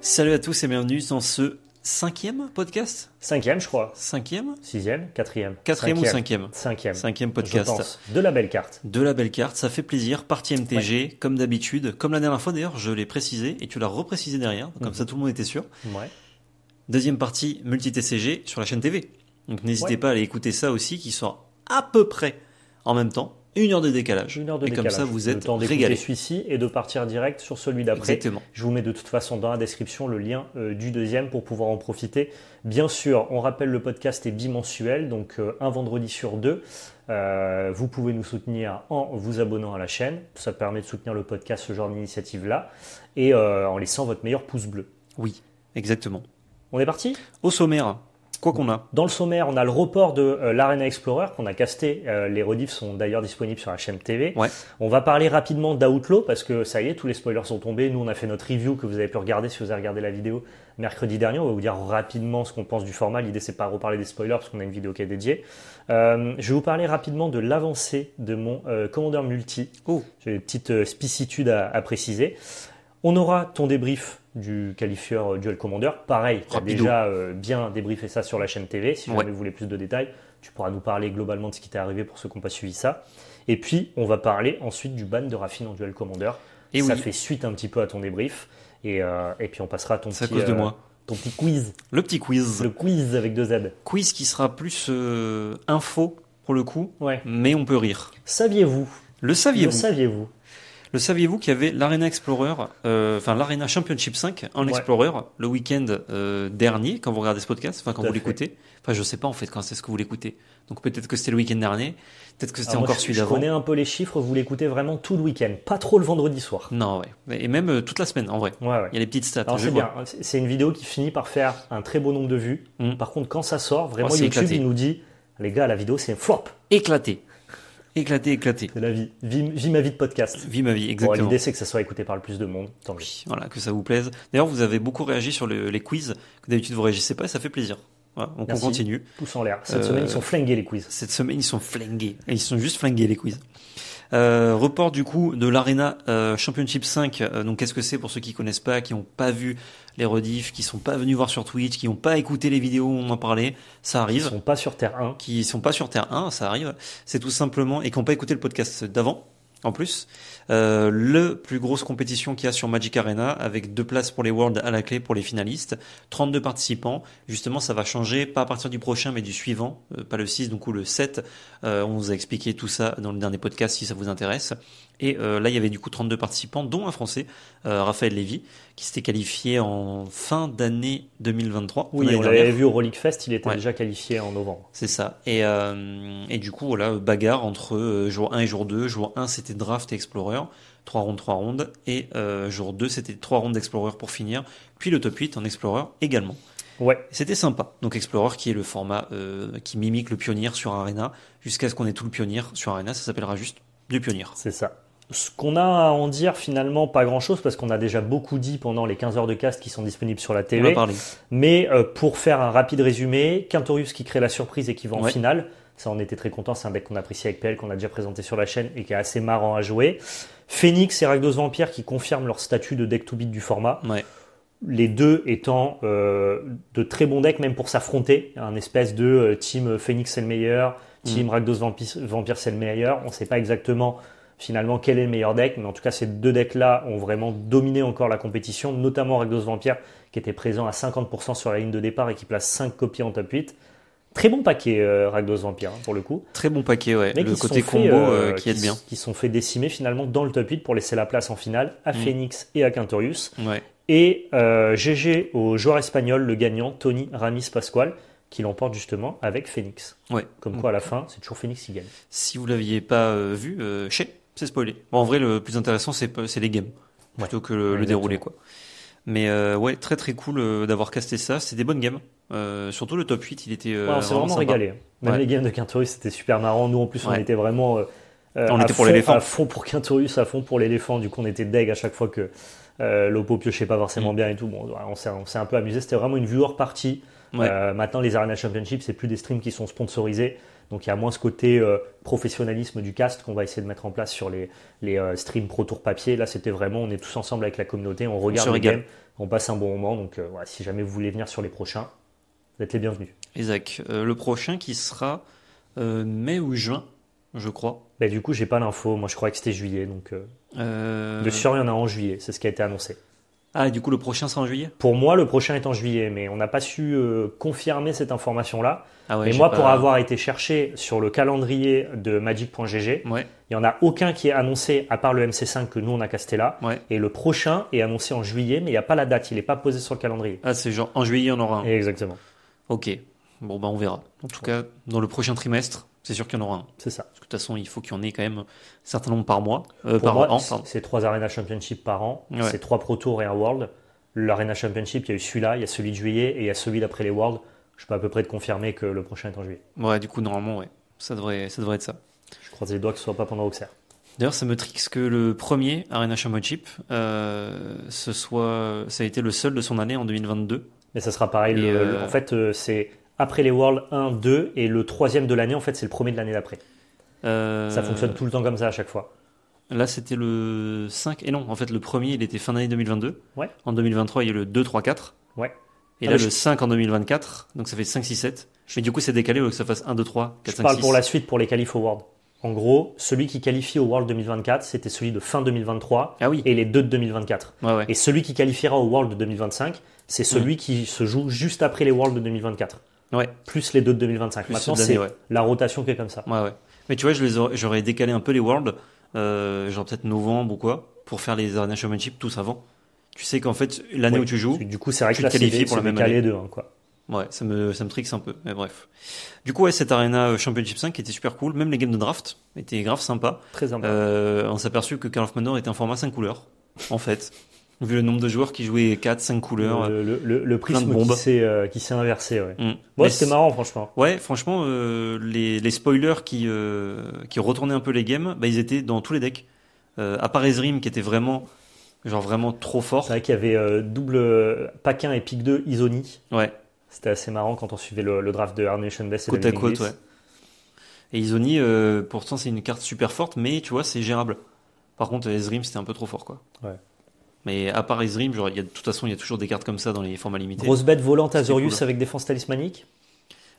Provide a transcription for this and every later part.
Salut à tous et bienvenue dans ce cinquième podcast Cinquième, je crois. Cinquième Sixième Quatrième Quatrième ou cinquième Cinquième. Cinquième podcast. De la belle carte. De la belle carte, ça fait plaisir. Partie MTG, comme d'habitude. Comme la dernière fois d'ailleurs, je l'ai précisé et tu l'as reprécisé derrière, comme mhm. ça tout le monde était sûr. Ouais. Deuxième partie, multi-TCG sur la chaîne TV. Donc n'hésitez pas à aller écouter ça aussi, qui sort à peu près en même temps. Une heure de décalage. Une heure de décalage. comme ça, vous êtes le temps régalé. celui-ci et de partir direct sur celui d'après. Exactement. Je vous mets de toute façon dans la description le lien euh, du deuxième pour pouvoir en profiter. Bien sûr, on rappelle le podcast est bimensuel, donc euh, un vendredi sur deux. Euh, vous pouvez nous soutenir en vous abonnant à la chaîne. Ça permet de soutenir le podcast, ce genre d'initiative-là, et en laissant votre meilleur pouce bleu. Oui, exactement. On est parti Au sommaire. Quoi qu'on a. Dans le sommaire, on a le report de euh, l'Arena Explorer qu'on a casté. Euh, les rediffs sont d'ailleurs disponibles sur HMTV. Ouais. On va parler rapidement d'Outlaw parce que ça y est, tous les spoilers sont tombés. Nous, on a fait notre review que vous avez pu regarder si vous avez regardé la vidéo mercredi dernier. On va vous dire rapidement ce qu'on pense du format. L'idée, c'est pas reparler des spoilers parce qu'on a une vidéo qui est dédiée. Euh, je vais vous parler rapidement de l'avancée de mon commandeur multi. J'ai une petite spicitude à, à préciser. On aura ton débrief du qualifieur euh, Duel Commander. Pareil, tu as déjà euh, bien débriefé ça sur la chaîne TV. Si jamais vous voulez plus de détails, tu pourras nous parler globalement de ce qui t'est arrivé pour ceux qui n'ont pas suivi ça. Et puis, on va parler ensuite du ban de Raffine en Duel Commander. Et ça fait suite un petit peu à ton débrief. Et, euh, puis, on passera à ton petit, quiz. Le petit quiz. Le quiz avec deux Z. Quiz qui sera plus info pour le coup, mais on peut rire. saviez-vous Le saviez-vous le saviez-vous qu'il y avait l'Arena Explorer, euh, enfin l'Arena Championship 5 en Explorer le week-end euh, dernier quand vous regardez ce podcast, enfin quand vous l'écoutez. Enfin, je sais pas en fait quand c'est ce que vous l'écoutez. Donc peut-être que c'était le week-end dernier, peut-être que c'était ah, encore celui d'avant. Je connais un peu les chiffres, vous l'écoutez vraiment tout le week-end, pas trop le vendredi soir. Non, ouais. Et même euh, toute la semaine en vrai. Il y a les petites stats. c'est une vidéo qui finit par faire un très beau nombre de vues. Mm. Par contre, quand ça sort, vraiment oh, YouTube il nous dit les gars, la vidéo c'est un flop. Éclaté. Éclaté, éclaté. De la vie. Vie, ma vie de podcast. Vie ma vie, exactement. L'idée, c'est que ça soit écouté par le plus de monde. Tant mieux. voilà, que ça vous plaise. D'ailleurs, vous avez beaucoup réagi sur les quiz, que d'habitude, vous réagissez pas, et ça fait plaisir. Voilà, on continue. Pouce en l'air. Cette semaine, ils sont euh, flingués, les quiz. Cette semaine, ils sont flingués. Ils sont juste flingués, les quiz. Euh, report du coup de l'Arena euh, Championship 5. donc qu'est-ce que c'est pour ceux qui connaissent pas, qui n'ont pas vu les redifs qui sont pas venus voir sur Twitch, qui n'ont pas écouté les vidéos où on en parlait, ça arrive. Qui sont pas sur Terre 1. Qui sont pas sur Terre 1, ça arrive. C'est tout simplement, et qui n'ont pas écouté le podcast d'avant, en plus. Euh, le plus grosse compétition qu'il y a sur Magic Arena, avec deux places pour les Worlds à la clé pour les finalistes, 32 participants. Justement, ça va changer, pas à partir du prochain, mais du suivant, euh, pas le 6, donc ou le 7. Euh, on vous a expliqué tout ça dans le dernier podcast si ça vous intéresse. Et euh, là, il y avait du coup 32 participants, dont un Français, euh, Raphaël Lévy, qui s'était qualifié en fin d'année 2023. Oui, on l'avait vu au Relic Fest, il était déjà qualifié en novembre. C'est ça. Et, euh, du coup, voilà, bagarre entre jour 1 et jour 2. Jour 1, c'était Draft et Explorer, 3 rondes, 3 rondes. Et jour 2, c'était 3 rondes d'Explorer pour finir, puis le top 8 en Explorer également. Ouais. C'était sympa. Donc Explorer qui est le format qui mimique le pionnier sur Arena, jusqu'à ce qu'on ait tout le pionnier sur Arena, ça s'appellera juste du pionnier. C'est ça. Ce qu'on a à en dire finalement, pas grand-chose, parce qu'on a déjà beaucoup dit pendant les 15 heures de cast qui sont disponibles sur la télé. On a parlé. Mais euh, pour faire un rapide résumé, Quintorius qui crée la surprise et qui va en finale. Ça, on était très contents. C'est un deck qu'on apprécie avec PL, qu'on a déjà présenté sur la chaîne et qui est assez marrant à jouer. Phoenix et Ragdos Vampire qui confirment leur statut de deck to beat du format. Ouais. Les deux étant euh, de très bons decks, même pour s'affronter. Un espèce de euh, team Phoenix est le meilleur, Team mm. Rakdos Vampire, Vampire c'est le meilleur. On ne sait pas exactement finalement quel est le meilleur deck, mais en tout cas ces deux decks-là ont vraiment dominé encore la compétition, notamment Rakdos Vampire qui était présent à 50% sur la ligne de départ et qui place 5 copies en top 8. Très bon paquet euh, Vampire hein, pour le coup. Très bon paquet, ouais. Mais le côté combo euh, euh, qui, aide bien. Qui sont fait décimer finalement dans le top 8 pour laisser la place en finale à mm. Phoenix et à Quintorius. Ouais. Et GG euh, au joueur espagnol, le gagnant Tony Ramis Pascual, qui l'emporte justement avec Phoenix. Ouais. Comme mm. quoi, à la fin, c'est toujours Phoenix qui gagne. Si vous l'aviez pas euh, vu, chez, euh, c'est spoilé. en vrai, le plus intéressant, c'est les games plutôt que le, déroulé quoi. Mais euh, ouais, très très cool d'avoir casté ça. C'est des bonnes games. surtout le top 8, il était. on s'est vraiment, régalé. Hein. Même les games de Quintorus, c'était super marrant. Nous en plus, on était vraiment. on à était pour l'éléphant. À fond pour Quintorus, à fond pour l'éléphant. Du coup, on était deg à chaque fois que Lopo piochait pas forcément mm. bien et tout. Bon, on s'est un peu amusé. C'était vraiment une vue hors partie. Euh, maintenant, les Arena Championship, c'est plus des streams qui sont sponsorisés. Donc il y a moins ce côté euh, professionnalisme du cast qu'on va essayer de mettre en place sur les, les euh, streams Pro Tour papier. Là, c'était vraiment, on est tous ensemble avec la communauté, on regarde le game, on passe un bon moment. Donc si jamais vous voulez venir sur les prochains, vous êtes les bienvenus. Isaac, le prochain qui sera mai ou juin, je crois. Bah, du coup, j'ai pas l'info. Moi, je crois que c'était juillet. Donc, De sûr, il y en a en juillet. C'est ce qui a été annoncé. Ah, du coup, le prochain, c'est en juillet Pour moi, le prochain est en juillet, mais on n'a pas su euh, confirmer cette information-là. Et ah mais moi, pour avoir été cherché sur le calendrier de Magic.gg, il n'y en a aucun qui est annoncé, à part le MC5 que nous, on a casté là. Et le prochain est annoncé en juillet, mais il n'y a pas la date, il n'est pas posé sur le calendrier. Ah, c'est genre en juillet, il y en aura un. Exactement. Ok. Bon, ben, on verra. En tout cas, dans le prochain trimestre, c'est sûr qu'il y en aura un. C'est ça. de toute façon, il faut qu'il y en ait quand même un certain nombre par mois, euh, par moi, an. C'est trois Arena Championship par an, c'est trois Pro Tour et un World. L'Arena Championship, il y a eu celui-là, il y a celui de juillet et il y a celui d'après les Worlds. Je peux à peu près te confirmer que le prochain est en juillet. Ouais, du coup, normalement, ouais. Ça devrait, ça devrait être ça. Je croise les doigts que ce soit pas pendant Auxerre. D'ailleurs, ça me trique que le premier Arena Championship, euh, ce soit, ça a été le seul de son année en 2022. Mais ça sera pareil. Euh, en fait, c'est après les Worlds 1, 2 et le troisième de l'année, en fait, c'est le premier de l'année d'après. Euh, ça fonctionne tout le temps comme ça à chaque fois. Là, c'était le 5. Et non, en fait, le premier, il était fin d'année 2022. Ouais. En 2023, il y a le 2, 3, 4. Ouais. Et ah là, bah, le 5 en 2024. Donc, ça fait 5, 6, 7. Mais du coup, c'est décalé que ça fasse 1, 2, 3, 4, je parle pour la suite pour les qualifs au World. En gros, celui qui qualifie au World 2024, c'était celui de fin 2023 ah et les deux de 2024. Et celui qui qualifiera au World 2025, c'est mhm. celui qui se joue juste après les Worlds de 2024. Ouais. Plus les deux de 2025. Maintenant, c'est la rotation qui est comme ça. Ouais, Mais tu vois, j'aurais décalé un peu les Worlds, euh, genre peut-être novembre ou quoi, pour faire les Arena Championship tous avant. Tu sais qu'en fait, l'année où tu joues, du coup, c'est vrai tu te qualifies pour la même année. Deux, quoi. Ouais, ça me, ça me trixe un peu, mais bref. Du coup, ouais, cette Arena euh, Championship 5 était super cool. Même les games de draft étaient grave sympa. Très sympa. Euh, on s'est aperçu que Call of Manor était en format 5 couleurs, en fait. Vu le nombre de joueurs qui jouaient 4-5 couleurs. Le, le, le, prisme euh, qui s'est inversé. Ouais. Mm. c'était marrant, franchement. Ouais, franchement, euh, les, spoilers qui, euh, qui retournaient un peu les games, bah, ils étaient dans tous les decks. à part Ezrim, qui était vraiment, genre, vraiment trop fort. C'est vrai qu'il y avait double 1 et pick 2 Isoni. Ouais. C'était assez marrant quand on suivait le, draft de Arnation Best. Côte à côte, ouais. Et Isoni, pourtant, c'est une carte super forte, mais tu vois, c'est gérable. Par contre, Ezrim, c'était un peu trop fort, quoi. Ouais. Mais à part Ezrim, y a, de toute façon, il y a toujours des cartes comme ça dans les formats limités. Grosse bête volante Azorius avec défense talismanique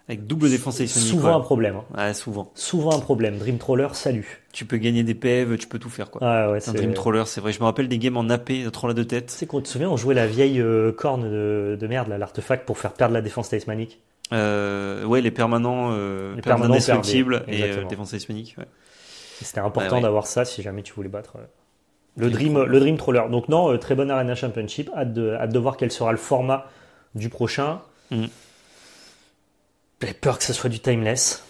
Avec double défense talismanique. Souvent un problème. Hein. Ouais, souvent. Souvent un problème. Dream Troller, salut. Tu peux gagner des PEV, tu peux tout faire. Quoi. Ah ouais, un Dream Troller, c'est vrai. Je me rappelle des games en AP, troll de tête. C'est qu'on te souvient, on jouait la vieille euh, corne de, de merde, l'artefact, pour faire perdre la défense talismanique. Euh, ouais, les permanents, euh, les permanents et euh, défense talismanique. Ouais. C'était important ah d'avoir ça si jamais tu voulais battre. Le Dream, le Dream Troller. Donc non, euh, très bonne Arena Championship. Hâte de, voir quel sera le format du prochain. Mm. J'ai peur que ce soit du timeless.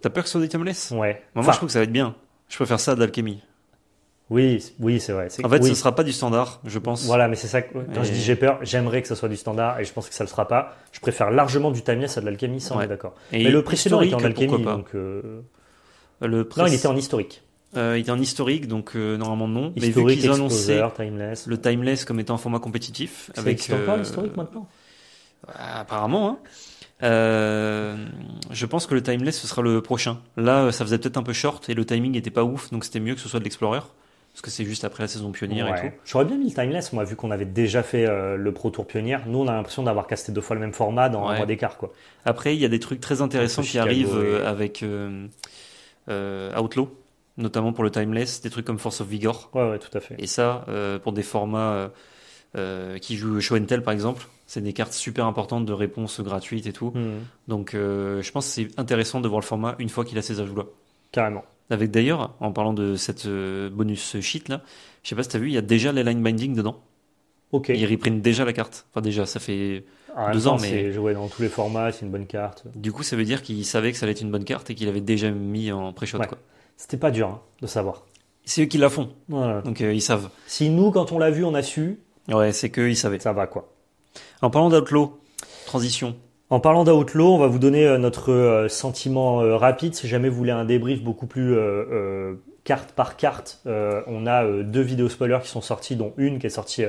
T'as peur que ce soit du timeless Ouais. Bah, moi, je trouve que ça va être bien. Je préfère ça à l'alchimie Oui, oui, c'est vrai. En fait, ce ne sera pas du standard, je pense. Voilà, mais c'est ça. quand je dis j'ai peur, j'aimerais que ce soit du standard et je pense que ça ne le sera pas. Je préfère largement du timeless à de l'alchimie, ça on est d'accord. Mais le précédent était en alchimie, donc. Euh, non, il était en historique. Euh, il est en historique, donc euh, normalement non. mais vu qu'ils ont annoncé le timeless comme étant un format compétitif, ça avec existe encore euh, historique maintenant. Ah, apparemment, hein. je pense que le timeless ce sera le prochain. Là, ça faisait peut-être un peu short et le timing n'était pas ouf, donc c'était mieux que ce soit de l'Explorer. Parce que c'est juste après la saison pionnière et tout. J'aurais bien mis le timeless, moi, vu qu'on avait déjà fait le Pro Tour pionnière. Nous, on a l'impression d'avoir casté deux fois le même format dans un mois d'écart. Quoi. Après, il y a des trucs très intéressants qui arrivent avec euh, Outlaw notamment pour le timeless, des trucs comme Force of Vigor. Ouais, ouais, tout à fait. Et ça, euh, pour des formats euh, euh, qui jouent Show and Tell, par exemple, c'est des cartes super importantes de réponse gratuite et tout. Mhm. Donc, je pense que c'est intéressant de voir le format une fois qu'il a ces ajouts-là. Carrément. Avec d'ailleurs, en parlant de cette bonus sheet là, je sais pas si t'as vu, il y a déjà les line binding dedans. Ok. il reprint déjà la carte. Enfin, déjà, ça fait ah, deux ans, mais. joué dans tous les formats, c'est une bonne carte. Du coup, ça veut dire qu'il savait que ça allait être une bonne carte et qu'il avait déjà mis en pré-shot, quoi. C'était pas dur hein, de savoir. C'est eux qui la font. Donc euh, ils savent. Si nous, quand on l'a vu, on a su. Ouais, c'est qu'ils savaient. Ça va quoi. En parlant d'Outlaw, transition. En parlant d'Outlaw, on va vous donner euh, notre euh, sentiment rapide. Si jamais vous voulez un débrief beaucoup plus carte par carte, on a deux vidéos spoilers qui sont sorties, dont une qui est sortie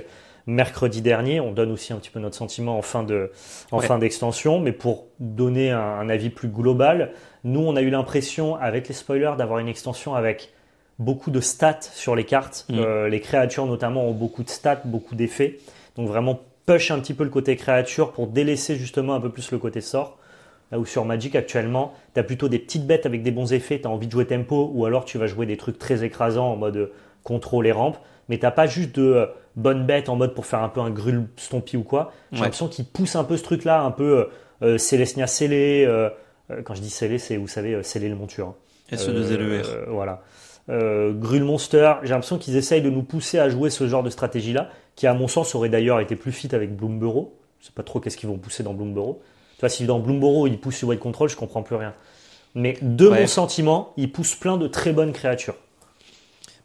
mercredi dernier. On donne aussi un petit peu notre sentiment en fin de, en fin d'extension, mais pour donner un, avis plus global, nous on a eu l'impression avec les spoilers d'avoir une extension avec beaucoup de stats sur les cartes. Mm. Euh, les créatures notamment ont beaucoup de stats, beaucoup d'effets. Donc vraiment push un petit peu le côté créature pour délaisser justement un peu plus le côté sort. Là où sur Magic actuellement, tu as plutôt des petites bêtes avec des bons effets, tu as envie de jouer tempo ou alors tu vas jouer des trucs très écrasants en mode euh, contrôle et rampes mais t'as pas juste de euh, bonnes bêtes en mode pour faire un peu un grul Stompie ou quoi. J'ai l'impression qu'ils poussent un peu ce truc-là, un peu euh, euh Célestia scellé. Euh, quand je dis scellé, c'est, vous savez, Scellé le monture. Et hein. SE2LER. voilà. grul Monster, j'ai l'impression qu'ils essayent de nous pousser à jouer ce genre de stratégie-là, qui à mon sens aurait d'ailleurs été plus fit avec Bloomborough. Je sais pas trop qu'est-ce qu'ils vont pousser dans Bloomborough. Tu vois, si dans Bloomborough ils poussent sur White Control, je comprends plus rien. Mais de mon sentiment, ils poussent plein de très bonnes créatures.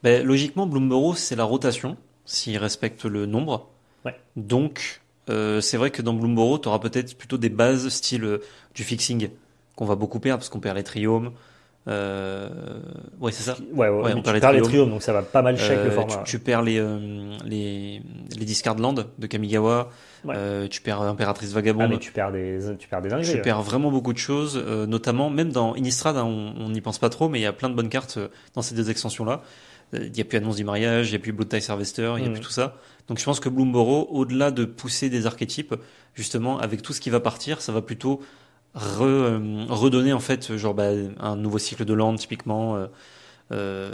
Ben, logiquement, Bloomborough, c'est la rotation, s'il respecte le nombre. Ouais. Donc, euh, c'est vrai que dans Bloomborough, tu auras peut-être plutôt des bases style euh, du fixing, qu'on va beaucoup perdre, parce qu'on perd les triomes. Euh... Ouais, c'est ça. Ouais, on perd les, triomes, donc ça va pas mal check le euh, format. Tu, perds les, euh, les, les discard land de Kamigawa. tu perds Impératrice ah, Vagabonde. Ah, mais tu perds des, tu perds des Tu perds vraiment beaucoup de choses, notamment, même dans Innistrad, hein, on n'y pense pas trop, mais il y a plein de bonnes cartes dans ces deux extensions-là. Euh, il n'y a plus Annonce du mariage, il n'y a plus Blood Tie Harvester, il n'y a plus mm. tout ça. Donc je pense que Bloomborough, au-delà de pousser des archétypes, justement, avec tout ce qui va partir, ça va plutôt euh, redonner en fait genre bah, un nouveau cycle de land typiquement. Euh,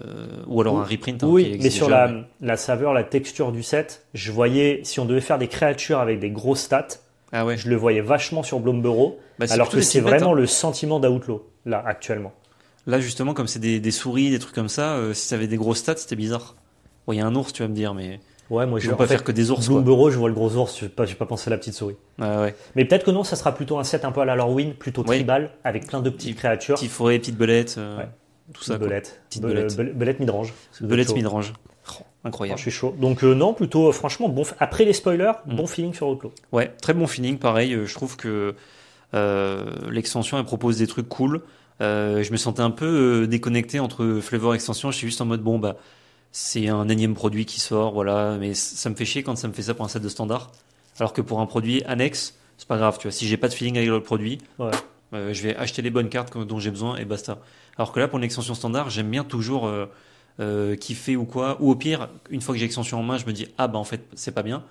ou alors un reprint. Hein, oui, mais sur la, saveur, la texture du set, je voyais, si on devait faire des créatures avec des grosses stats, ah je le voyais vachement sur Bloomborough, bah, alors que c'est vraiment hein. le sentiment d'Outlaw, là, actuellement. Là, justement, comme c'est des, souris, des trucs comme ça, euh, si ça avait des grosses stats, c'était bizarre. il y a un ours, tu vas me dire, mais. Ouais, moi, je ne pas faire que des ours. je vois le gros ours, je n'ai pas, pensé à la petite souris. ouais. Mais peut-être que non, ça sera plutôt un set un peu à la Lorwyn, plutôt tribal, avec plein de petites créatures. Petite forêts, petites belettes, euh, tout ça. Belette. belette. midrange. Belette midrange. Oh, incroyable. je suis chaud. Donc, euh, non, plutôt, franchement, après les spoilers, mm. bon feeling sur Outlaw. Ouais, très bon feeling, pareil. je trouve que l'extension, elle propose des trucs cool. Euh, je me sentais un peu euh, déconnecté entre Flavor Extension. Je suis juste en mode bon bah c'est un énième produit qui sort, voilà. Mais ça me fait chier quand ça me fait ça pour un set de standard. Alors que pour un produit annexe, c'est pas grave, tu vois. Si j'ai pas de feeling avec le produit, euh, je vais acheter les bonnes cartes dont j'ai besoin et basta. Alors que là, pour une extension standard, j'aime bien toujours kiffer ou quoi. Ou au pire, une fois que j'ai l'extension en main, je me dis ah bah en fait c'est pas bien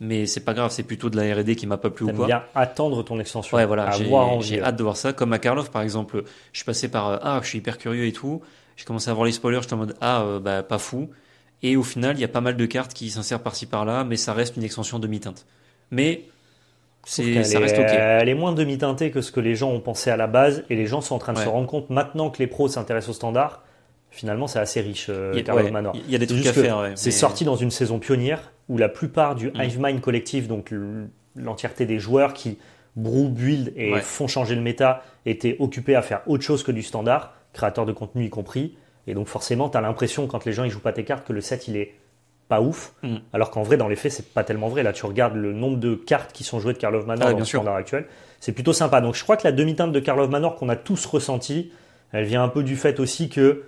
mais c'est pas grave, c'est plutôt de la R&D qui m'a pas plu ou quoi. bien attendre ton extension. Ouais, voilà, j'ai hâte de voir ça. Comme à Karloff, par exemple, je suis passé par euh, ah, je suis hyper curieux et tout. J'ai commencé à voir les spoilers, j'étais en mode ah, euh, bah pas fou. Et au final, il y a pas mal de cartes qui s'insèrent par-ci par-là, mais ça reste une extension demi-teinte. Mais c'est, ça reste ok. Elle est moins demi-teintée que ce que les gens ont pensé à la base, et les gens sont en train de se rendre compte maintenant que les pros s'intéressent au standard. Finalement, c'est assez riche. Euh, il y, a des trucs à faire. c'est sorti dans une saison pionnière où la plupart du mm. hive mind collectif, donc l'entièreté des joueurs qui brew, build et font changer le méta, étaient occupés à faire autre chose que du standard, créateurs de contenu y compris. Et donc forcément, tu as l'impression quand les gens ils jouent pas tes cartes que le set il est pas ouf. Mm. Alors qu'en vrai, dans les faits, c'est pas tellement vrai. Là, tu regardes le nombre de cartes qui sont jouées de Carlov Manor ah dans standard actuel. C'est plutôt sympa. Donc je crois que la demi-teinte de Carl of Manor qu'on a tous ressenti, elle vient un peu du fait aussi que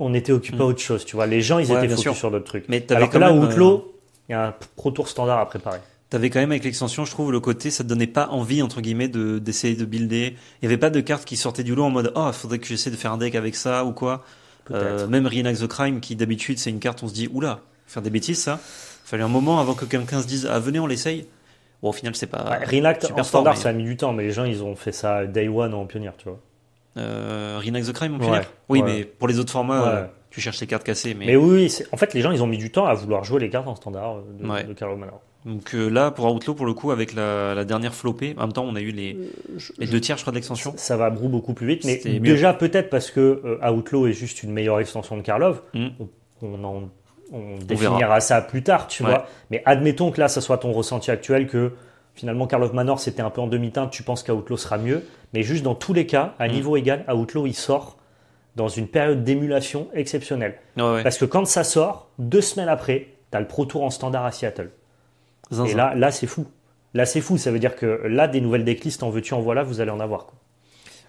on était occupé à mm. autre chose, tu vois. Les gens, ils étaient focus sûr. sur d'autres trucs. Mais Alors quand que là, Outlaw, euh, il y a un Pro Tour standard à préparer. Tu avais quand même avec l'extension, je trouve, le côté, ça te donnait pas envie entre guillemets de d'essayer de builder. Il y avait pas de carte qui sortait du lot en mode oh faudrait que j'essaie de faire un deck avec ça ou quoi. Euh, même Reenact the Crime, qui d'habitude c'est une carte, on se dit oula faire des bêtises ça. Fallait un moment avant que quelqu'un se dise ah venez on l'essaye. Bon, au final c'est pas. Ouais, standard, ça a mis du temps, mais les gens ils ont fait ça day one en pionnier, tu vois euh, Rinax the Crime, ouais, Oui, mais pour les autres formats, euh, tu cherches les cartes cassées. Mais, mais oui, en fait, les gens, ils ont mis du temps à vouloir jouer les cartes en standard euh, de, de Carlo Donc euh, là, pour Outlaw, pour le coup, avec la, dernière flopée, en même temps, on a eu les, les deux tiers, je crois, de l'extension. Ça va brou beaucoup plus vite, mais déjà, peut-être parce que Outlaw est juste une meilleure extension de Karlov, mm. on, définira ça plus tard, tu vois. Mais admettons que là, ça soit ton ressenti actuel que Finalement, of Manor, c'était un peu en demi-teinte, tu penses qu'Outlaw sera mieux. Mais juste dans tous les cas, à mm. niveau égal, Outlaw, il sort dans une période d'émulation exceptionnelle. Parce que quand ça sort, deux semaines après, tu as le Pro Tour en standard à Seattle. Et là, là c'est fou. Là, c'est fou. Ça veut dire que là, des nouvelles decklists, en veux-tu, en voilà, vous allez en avoir.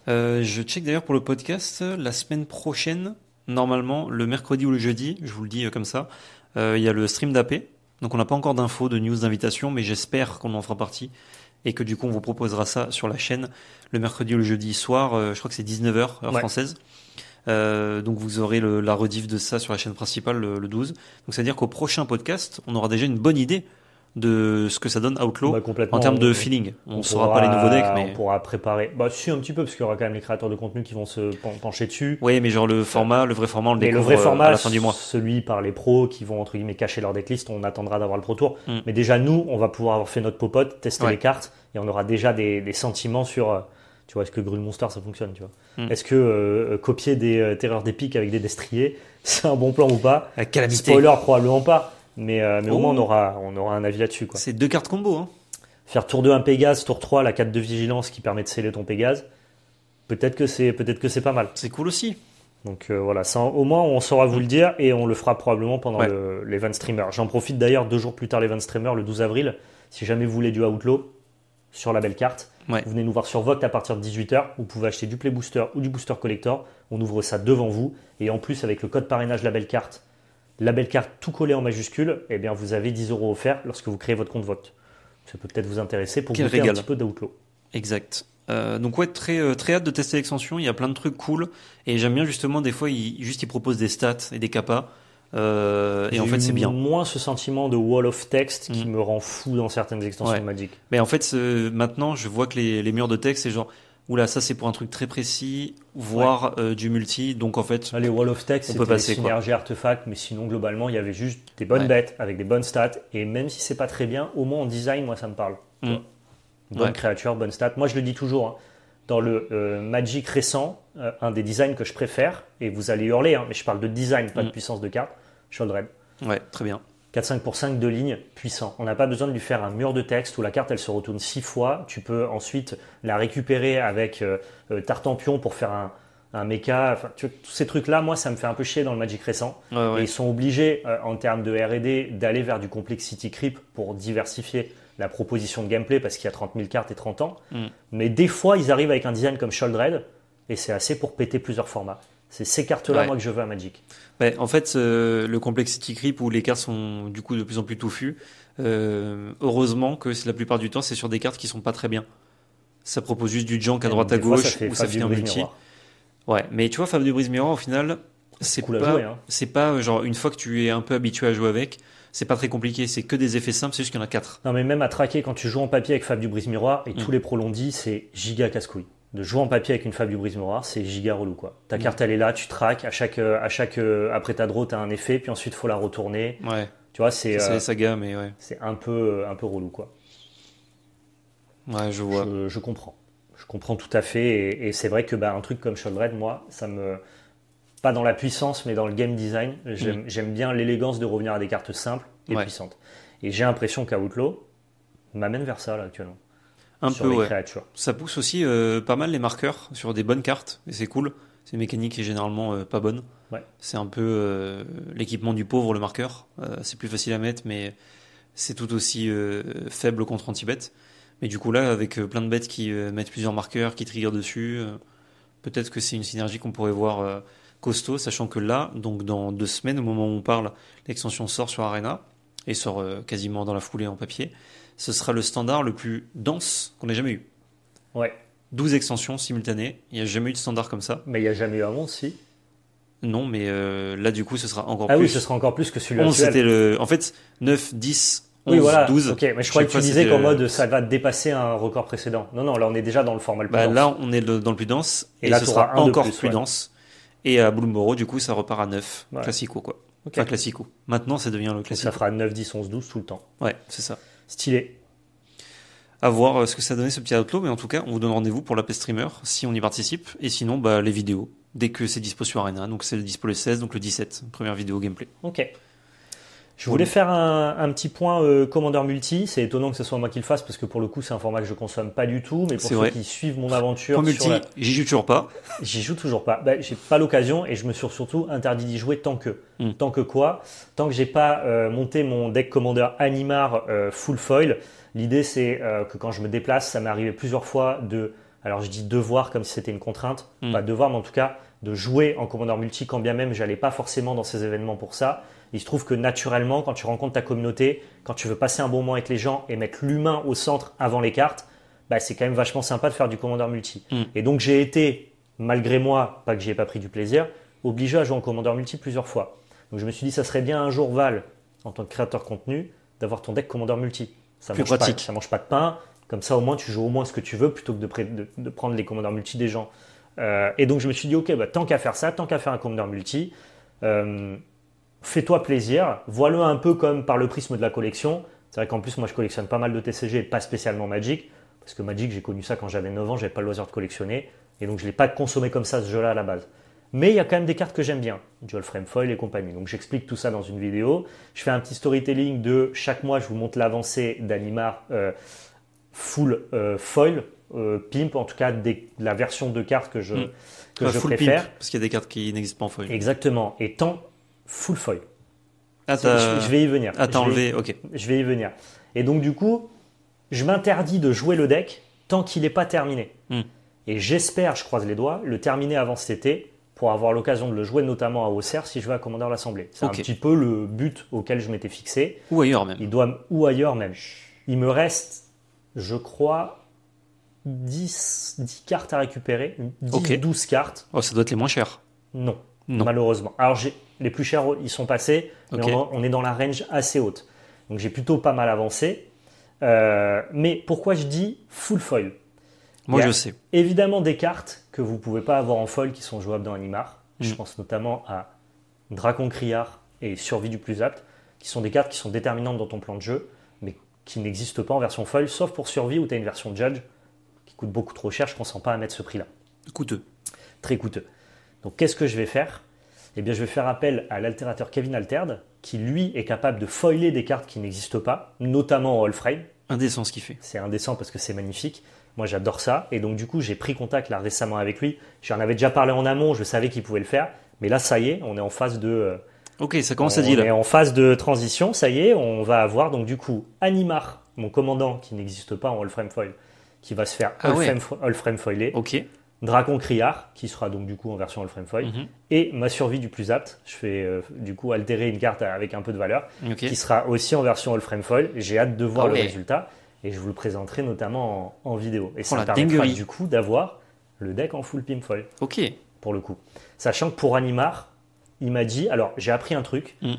Euh, je check d'ailleurs pour le podcast, la semaine prochaine, normalement, le mercredi ou le jeudi, je vous le dis euh, comme ça, euh, il y a le stream d'AP donc on n'a pas encore d'infos, de news, d'invitations, mais j'espère qu'on en fera partie et que du coup on vous proposera ça sur la chaîne le mercredi ou le jeudi soir, euh, je crois que c'est 19h heure française. Euh, donc vous aurez la rediff de ça sur la chaîne principale le, le 12. Donc c'est-à-dire qu'au prochain podcast, on aura déjà une bonne idée de ce que ça donne Outlaw bah, en termes de feeling. On ne saura pas les nouveaux decks, mais on pourra préparer. Bah, si un petit peu, parce qu'il y aura quand même les créateurs de contenu qui vont se pencher dessus. Oui, mais genre le format, le vrai format, on le vrai euh, format, à du mois. Celui par les pros qui vont entre guillemets cacher leur decklist. On attendra d'avoir le pro tour. Mm. Mais déjà nous, on va pouvoir avoir fait notre popote, tester les cartes, et on aura déjà des, sentiments sur. Euh, tu vois, est-ce que Grune Monster ça fonctionne, tu vois mm. Est-ce que euh, copier des terreurs d'épique avec des destriers, c'est un bon plan ou pas Spoiler probablement pas. Euh, mais, au moins, on oh. aura, on aura un avis là-dessus. C'est deux cartes combo. Hein. Faire tour 2 un Pégase, tour 3 la carte de vigilance qui permet de sceller ton Pégase. Peut-être que c'est peut-être que c'est pas mal. C'est cool aussi. Donc euh, voilà, au moins on saura vous le dire et on le fera probablement pendant le, J'en profite d'ailleurs deux jours plus tard l'Event Streamer le 12 avril, si jamais vous voulez du Outlaw sur la belle carte. Vous venez nous voir sur Vote à partir de 18h. Vous pouvez acheter du Play Booster ou du Booster Collector. On ouvre ça devant vous. Et en plus, avec le code parrainage la belle carte, la belle carte tout collée en majuscule, eh bien vous avez 10 euros offerts lorsque vous créez votre compte vote. Ça peut peut-être vous intéresser pour vous goûter un petit peu d'Outlaw. Exact. Euh, donc ouais, très euh, très hâte de tester l'extension. Il y a plein de trucs cool et j'aime bien justement des fois il juste ils proposent des stats et des capas. Euh, et en fait, c'est bien. Moins ce sentiment de wall of text qui mm. me rend fou dans certaines extensions magiques. Mais en fait, maintenant, je vois que les, les murs de texte, c'est genre Oula, ça c'est pour un truc très précis, voire euh, du multi. Donc en fait, les wall of Tech c'est peut synergie artefact, mais sinon globalement, il y avait juste des bonnes bêtes avec des bonnes stats. Et même si c'est pas très bien, au moins en design, moi ça me parle. Mm. Bonne créature, bonne stat. Moi je le dis toujours. Hein. dans le euh, Magic récent, euh, un des designs que je préfère, et vous allez hurler, hein, mais je parle de design, pas de mm. puissance de carte, Sholdred. Ouais, très bien. 4-5% de lignes puissant. On n'a pas besoin de lui faire un mur de texte où la carte elle se retourne 6 fois. Tu peux ensuite la récupérer avec euh, euh, Tartampion pour faire un, un méca. tous ces trucs-là, moi, ça me fait un peu chier dans le Magic récent. Et ils sont obligés, euh, en termes de RD, d'aller vers du Complexity Creep pour diversifier la proposition de gameplay parce qu'il y a 30 000 cartes et 30 ans. Mm. Mais des fois, ils arrivent avec un design comme Shouldred et c'est assez pour péter plusieurs formats. C'est ces cartes-là, moi, que je veux à Magic. Bah, en fait, euh, le le Complexity Creep, où les cartes sont du coup de plus en plus touffues, euh, heureusement que la plupart du temps, c'est sur des cartes qui sont pas très bien. Ça propose juste du junk à droite à gauche, ça ou ça finit en multi. Ouais, mais tu vois, Fab du Brise Miroir, au final, c'est cool pas, hein. c'est pas euh, genre une fois que tu es un peu habitué à jouer avec, c'est pas très compliqué, c'est que des effets simples, c'est juste qu'il y en a quatre. Non, mais même à traquer quand tu joues en papier avec Fab du Brise Miroir, et mm. tous les pros c'est giga casse-couille de jouer en papier avec une fable du brise-miroir, c'est giga relou quoi. Ta mm. carte elle est là, tu traques, à chaque, euh, à chaque, euh, après ta draw as un effet, puis ensuite faut la retourner. Ouais. Tu vois, c'est. C'est euh, saga, mais C'est un peu, un peu relou quoi. Ouais, je vois. Je, comprends. Je comprends tout à fait, et, c'est vrai que bah, un truc comme Sheldred, moi, ça me. Pas dans la puissance, mais dans le game design, j'aime mm. bien l'élégance de revenir à des cartes simples et puissantes. Et j'ai l'impression qu'Outlaw m'amène vers ça là actuellement. Un peu, Ça pousse aussi euh, pas mal les marqueurs sur des bonnes cartes, et c'est cool. C'est une mécanique qui est généralement euh, pas bonne. Ouais. C'est un peu euh, l'équipement du pauvre, le marqueur. c'est plus facile à mettre, mais c'est tout aussi faible contre anti bêtes Mais du coup, là, avec plein de bêtes qui mettent plusieurs marqueurs, qui triggerent dessus, peut-être que c'est une synergie qu'on pourrait voir costaud, sachant que là, donc dans deux semaines, au moment où on parle, l'extension sort sur Arena, et sort quasiment dans la foulée en papier ce sera le standard le plus dense qu'on ait jamais eu. Ouais. 12 extensions simultanées, il n'y a jamais eu de standard comme ça. Mais il n'y a jamais eu avant, si Non, mais euh, là, du coup, ce sera encore plus. Ah oui, ce sera encore plus que celui-là. 11, c'était le. En fait, 9, 10, 11, oui, voilà. 12. Ok, mais je croyais que tu disais qu'en euh, mode ça va dépasser un record précédent. Non, non, là, on est déjà dans le format le plus bah, dense. Là, on est dans le plus dense, et, là, ce sera encore plus, dense. Et à Bloomborough, du coup, ça repart à 9. Classico, quoi. Okay. Enfin, classico. Maintenant, ça devient le classico. ça fera 9, 10, 11, 12 tout le temps. Ouais, c'est ça. Stylé. À voir euh, ce que ça donnait ce petit outlaw, mais en tout cas, on vous donne rendez-vous pour l'AP Streamer si on y participe, et sinon, bah, les vidéos, dès que c'est dispo sur Arena, donc c'est le dispo le 16, donc le 17, première vidéo gameplay. Ok. Je voulais mmh. faire un, petit point Commandeur Commander Multi. C'est étonnant que ce soit moi qui le fasse parce que pour le coup, c'est un format que je consomme pas du tout. Mais pour ceux qui suivent mon aventure. Sur multi, j'y joue toujours pas. J'y joue toujours pas. Bah, j'ai pas l'occasion et je me suis surtout interdit d'y jouer tant que. Mmh. Tant que quoi Tant que j'ai pas euh, monté mon deck Commandeur Animar euh, full foil. L'idée, c'est euh, que quand je me déplace, ça m'est arrivé plusieurs fois de. Alors je dis devoir comme si c'était une contrainte. Mmh. Pas devoir, mais en tout cas, de jouer en commandeur Multi quand bien même j'allais pas forcément dans ces événements pour ça. Il se trouve que naturellement, quand tu rencontres ta communauté, quand tu veux passer un bon moment avec les gens et mettre l'humain au centre avant les cartes, bah, c'est quand même vachement sympa de faire du commandeur Multi. Mm. Et donc j'ai été, malgré moi, pas que j'ai pas pris du plaisir, obligé à jouer en commandeur Multi plusieurs fois. Donc je me suis dit, ça serait bien un jour Val, en tant que créateur contenu, d'avoir ton deck commandeur Multi. Ça mange pratique. Pas, ça mange pas de pain. Comme ça, au moins, tu joues au moins ce que tu veux plutôt que de, prendre les commandeurs Multi des gens. Euh, et donc je me suis dit, ok, bah, tant qu'à faire ça, tant qu'à faire un commander multi, euh, fais-toi plaisir, vois-le un peu comme par le prisme de la collection. C'est vrai qu'en plus, moi je collectionne pas mal de TCG et pas spécialement Magic, parce que Magic, j'ai connu ça quand j'avais 9 ans, j'avais pas le loisir de collectionner, et donc je l'ai pas consommé comme ça ce jeu-là à la base. Mais il y a quand même des cartes que j'aime bien, Dual Frame Foil et compagnie. Donc j'explique tout ça dans une vidéo. Je fais un petit storytelling de chaque mois, je vous montre l'avancée d'Animar euh, full foil, euh, pimp, en tout cas des, la version de cartes que je, hmm. que je préfère. parce qu'il y a des cartes qui n'existent pas en foil. Exactement. Et tant full foil. Ah, je, vais y venir. Ah, enlevé, ok. Je vais y venir. Et donc, du coup, je m'interdis de jouer le deck tant qu'il n'est pas terminé. Hmm. Et j'espère, je croise les doigts, le terminer avant cet été pour avoir l'occasion de le jouer, notamment à Auxerre, si je vais à Commandeur l'Assemblée. C'est un petit peu le but auquel je m'étais fixé. Ou ailleurs même. Il doit, ou ailleurs même. Il me reste, je crois, 10, cartes à récupérer, 10, 12 cartes. Oh, ça doit être les moins chers. Non, malheureusement. Alors, les plus chers, ils sont passés, on, est dans la range assez haute. Donc, j'ai plutôt pas mal avancé. Euh, mais pourquoi je dis full foil Moi, je sais. Évidemment, des cartes que vous ne pouvez pas avoir en foil qui sont jouables dans Animar. Je mm. pense notamment à Dragon Criard et Survie du plus apte, qui sont des cartes qui sont déterminantes dans ton plan de jeu, mais qui n'existent pas en version foil, sauf pour Survie où tu as une version Judge beaucoup trop cher, je ne consens pas à mettre ce prix-là. Coûteux. Très coûteux. Donc qu'est-ce que je vais faire Eh bien je vais faire appel à l'altérateur Kevin Alterd, qui lui est capable de foiler des cartes qui n'existent pas, notamment en all frame. Indécent ce qu'il fait. C'est indécent parce que c'est magnifique. Moi j'adore ça. Et donc du coup j'ai pris contact là récemment avec lui. J'en avais déjà parlé en amont, je savais qu'il pouvait le faire. Mais là ça y est, on est en phase de... Euh, ok, ça commence à dire. On est en phase de transition, ça y est, on va avoir donc du coup Animar, mon commandant qui n'existe pas en all frame foil qui va se faire all, frame, foilé. Ok. Dragon Criard, qui sera donc du coup en version all frame foil, mhm. et ma survie du plus apte. Je fais euh, du coup altérer une carte avec un peu de valeur, qui sera aussi en version all frame foil. J'ai hâte de voir ah le résultat et je vous le présenterai notamment en, vidéo. Et ça oh me permettra du coup d'avoir le deck en full pim foil. Ok. Pour le coup. Sachant que pour Animar, il m'a dit, alors j'ai appris un truc, mm.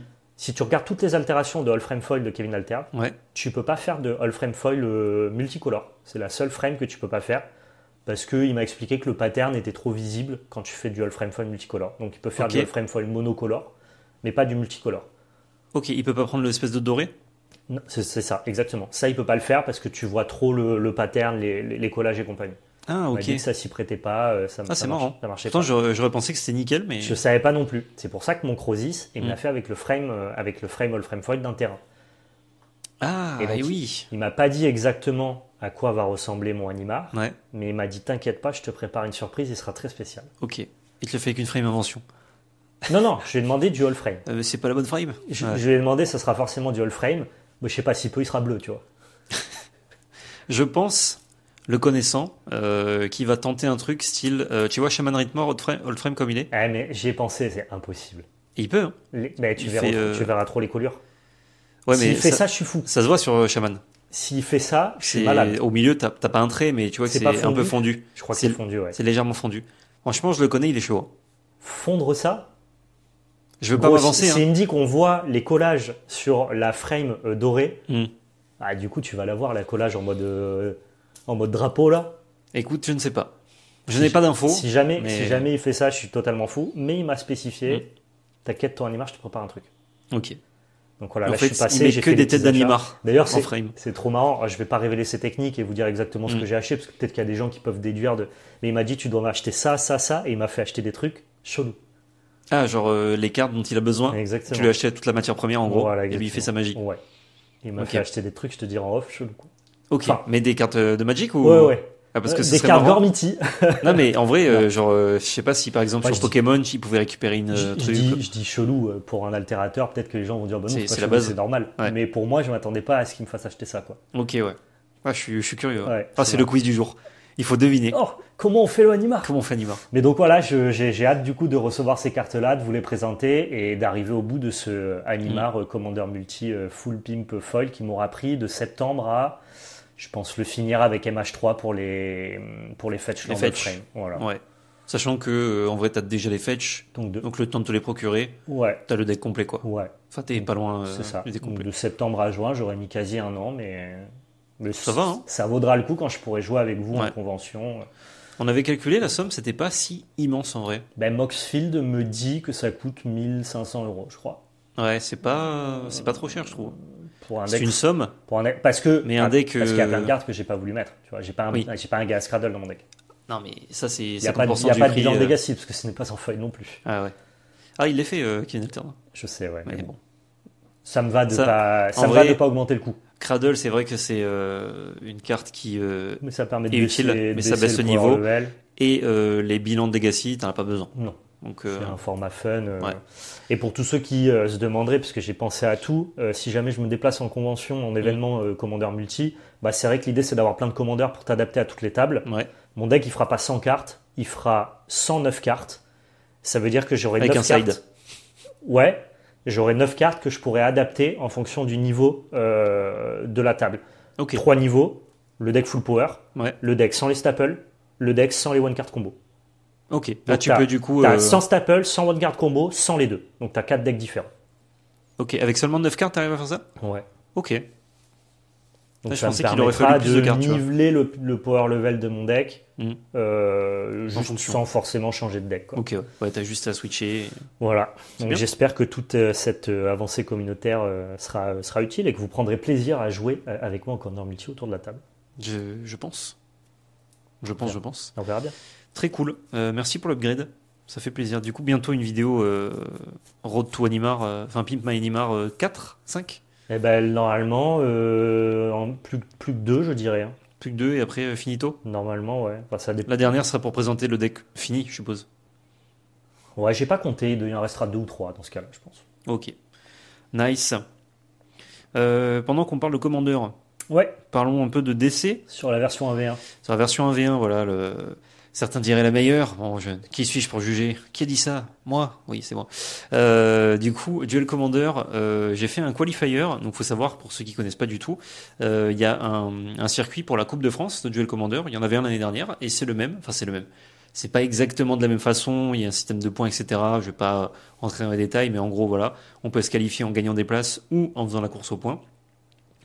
Si tu regardes toutes les altérations de All Frame Foil de Kevin Alter, tu tu peux pas faire de All Frame Foil euh, multicolore. C'est la seule frame que tu peux pas faire parce qu'il m'a expliqué que le pattern était trop visible quand tu fais du All Frame Foil multicolore. Donc il peut faire du All Frame Foil monocolore, mais pas du multicolore. Ok, il peut pas prendre l'espèce de doré c'est ça, exactement. Ça, il peut pas le faire parce que tu vois trop le, pattern, les collages et compagnie. Ah, ok. ça s'y prêtait pas. Euh, ah, ça, c'est marrant. Ça marchait Pourtant, pas. Je, repensais que c'était nickel, mais. Je savais pas non plus. C'est pour ça que mon Crosis, il me l'a mm. fait avec le frame, euh, avec le frame all frame foil d'un terrain. Ah, et, oui. Il, m'a pas dit exactement à quoi va ressembler mon anima mais il m'a dit T'inquiète pas, je te prépare une surprise, il sera très spécial. Ok. Il te le fait avec une frame invention. Non, non, je lui ai demandé du all frame. Euh, c'est pas la bonne frame je, je, lui ai demandé, ça sera forcément du all frame, mais je sais pas si peu, il sera bleu, tu vois. je pense le connaissant, euh, qui va tenter un truc style, euh, tu vois, Shaman Ritmore, old frame, comme il est. Ah, mais j'y ai pensé, c'est impossible. il peut. Mais hein. bah, tu, verras, euh, tu, verras, trop les collures. Ouais, S'il fait ça, je suis fou. Ça se voit sur Shaman. S'il fait ça, c'est Au milieu, t'as pas un trait, mais tu vois que c'est un peu fondu. Je crois que c'est fondu, ouais. C'est légèrement fondu. Franchement, je le connais, il est chaud. Hein. Fondre ça Je veux pas m'avancer. C'est me hein. dit qu'on voit les collages sur la frame dorée. Hmm. Ah, du coup, tu vas la voir, la collage en mode en mode drapeau là Écoute, je ne sais pas. Je n'ai pas d'infos. Si jamais, si jamais il fait ça, je suis totalement fou. Mais il m'a spécifié. Mm. T'inquiète, ton Animar, je te prépare un truc. Ok. Donc voilà, là, je suis passé. Il que des têtes d'animar. D'ailleurs, c'est trop marrant. Je ne vais pas révéler ces techniques et vous dire exactement ce que mm. j'ai acheté parce que peut-être qu'il y a des gens qui peuvent déduire de. Mais il m'a dit, tu dois m'acheter ça, ça, ça, et il m'a fait acheter des trucs chelous. Ah, genre euh, les cartes dont il a besoin. Exactement. Tu lui achètes toute la matière première en gros. Voilà, et lui, il fait sa magie. Ouais. Il m'a fait acheter des trucs, je te dis en off, chelou. Ok, mais des cartes euh, de Magic ou Ouais, ouais. Ah, parce que euh, des cartes Gormiti. non, mais en vrai, euh, genre, je sais pas si par exemple sur Pokémon, ils pouvaient récupérer une je, truc. Je dis, chelou pour un altérateur, peut-être que les gens vont dire, bon bah c'est la base. C'est normal. Mais pour moi, je m'attendais pas à ce qu'ils me fassent acheter ça, quoi. Ok, ouais. Ah, je, suis, curieux. Hein. Ah, c'est le quiz du jour. Il faut deviner. Oh, comment on fait le Animar Comment on fait Animar Mais donc voilà, j'ai hâte du coup de recevoir ces cartes-là, de vous les présenter et d'arriver au bout de ce Animar mm. Commander Multi Full Pimp Foil qui m'aura pris de septembre à je pense le finir avec MH3 pour les, pour les fetch les fetch. Voilà. Ouais. Sachant que euh, en vrai, as déjà les fetch, donc, donc, le temps de te les procurer, ouais. as le deck complet quoi. Ouais. Enfin, pas loin. Euh, deck complet. de septembre à juin, j'aurais mis quasi un an, mais, ça va. Hein ça vaudra le coup quand je pourrai jouer avec vous en convention. On avait calculé la somme, c'était pas si immense en vrai. Ben, Moxfield me dit que ça coûte 1500 euros, je crois. Ouais, c'est pas, c'est pas trop cher, je trouve. C'est une somme. parce que. Mais un deck. Parce qu'il y a plein de euh, cartes que j'ai pas voulu mettre. Tu vois, j'ai pas un, j'ai pas un gars Scraddle dans mon deck. Non, mais ça, c'est. Il n'y a pas de, y a pas de bilan legacy euh, parce que ce n'est pas en feuille non plus. Ah ouais. Ah, il l'est fait, euh, Kinaltern. Je sais, ouais. Mais, bon. Ça me va de ne pas, ça va de pas augmenter le coût. Cradle, c'est vrai que c'est euh, une carte qui mais ça permet de est utile, mais ça baisse le, niveau. E Et les bilans de legacy, t'en as pas besoin. Non. C'est euh, un format fun. Euh. Et pour tous ceux qui euh, se demanderaient, parce que j'ai pensé à tout, si jamais je me déplace en convention, en mm. événement commandeur multi, bah, c'est vrai que l'idée c'est d'avoir plein de commandeurs pour t'adapter à toutes les tables. Mon deck il fera pas 100 cartes, il fera 109 cartes. Ça veut dire que j'aurai 9 cartes. Side. Ouais, j'aurai 9 cartes que je pourrais adapter en fonction du niveau de la table. Okay. Trois niveaux, le deck full power, le deck sans les staples, le deck sans les one card combo. Ok, là tu peux du coup. Euh, sans staple, sans one guard combo, sans les deux. Donc tu as 4 decks différents. Ok, avec seulement 9 cartes, t'arrives à faire ça Ouais. Ok. Donc je pensais qu'il aurait fallu de, niveler le, power level de mon deck mhm. euh, sans forcément changer de deck. Ok, ouais, t'as juste à switcher. Voilà. j'espère que toute euh, cette avancée communautaire sera, sera utile et que vous prendrez plaisir à jouer avec moi en multi autour de la table. Je, pense. Je pense, je pense. On verra bien. Très cool. Euh, merci pour l'upgrade. Ça fait plaisir. Du coup, bientôt une vidéo euh, Road to Animar, euh, enfin Pimp My Animar 4, 5 eh ben, normalement, en plus, plus que 2, je dirais. Hein. Plus que 2 et après finito Normalement, ouais. La dernière sera pour présenter le deck fini, je suppose. Ouais, j'ai pas compté. Il en restera deux ou trois dans ce cas-là, je pense. Ok. Nice. pendant qu'on parle de Commander, parlons un peu de DC. Sur la version 1v1. Sur la version 1v1, voilà. Le... Certains diraient la meilleure. Bon, qui suis-je pour juger Qui a dit ça Moi Oui, c'est moi. Euh, du coup, Duel Commander, euh, j'ai fait un qualifier. Donc, faut savoir, pour ceux qui connaissent pas du tout, euh, il y a un, circuit pour la Coupe de France de Duel Commander. Il y en avait un l'année dernière et c'est le même. Enfin, c'est le même. C'est pas exactement de la même façon. Il y a un système de points, etc. Je vais pas rentrer dans les détails, mais en gros, voilà. On peut se qualifier en gagnant des places ou en faisant la course aux points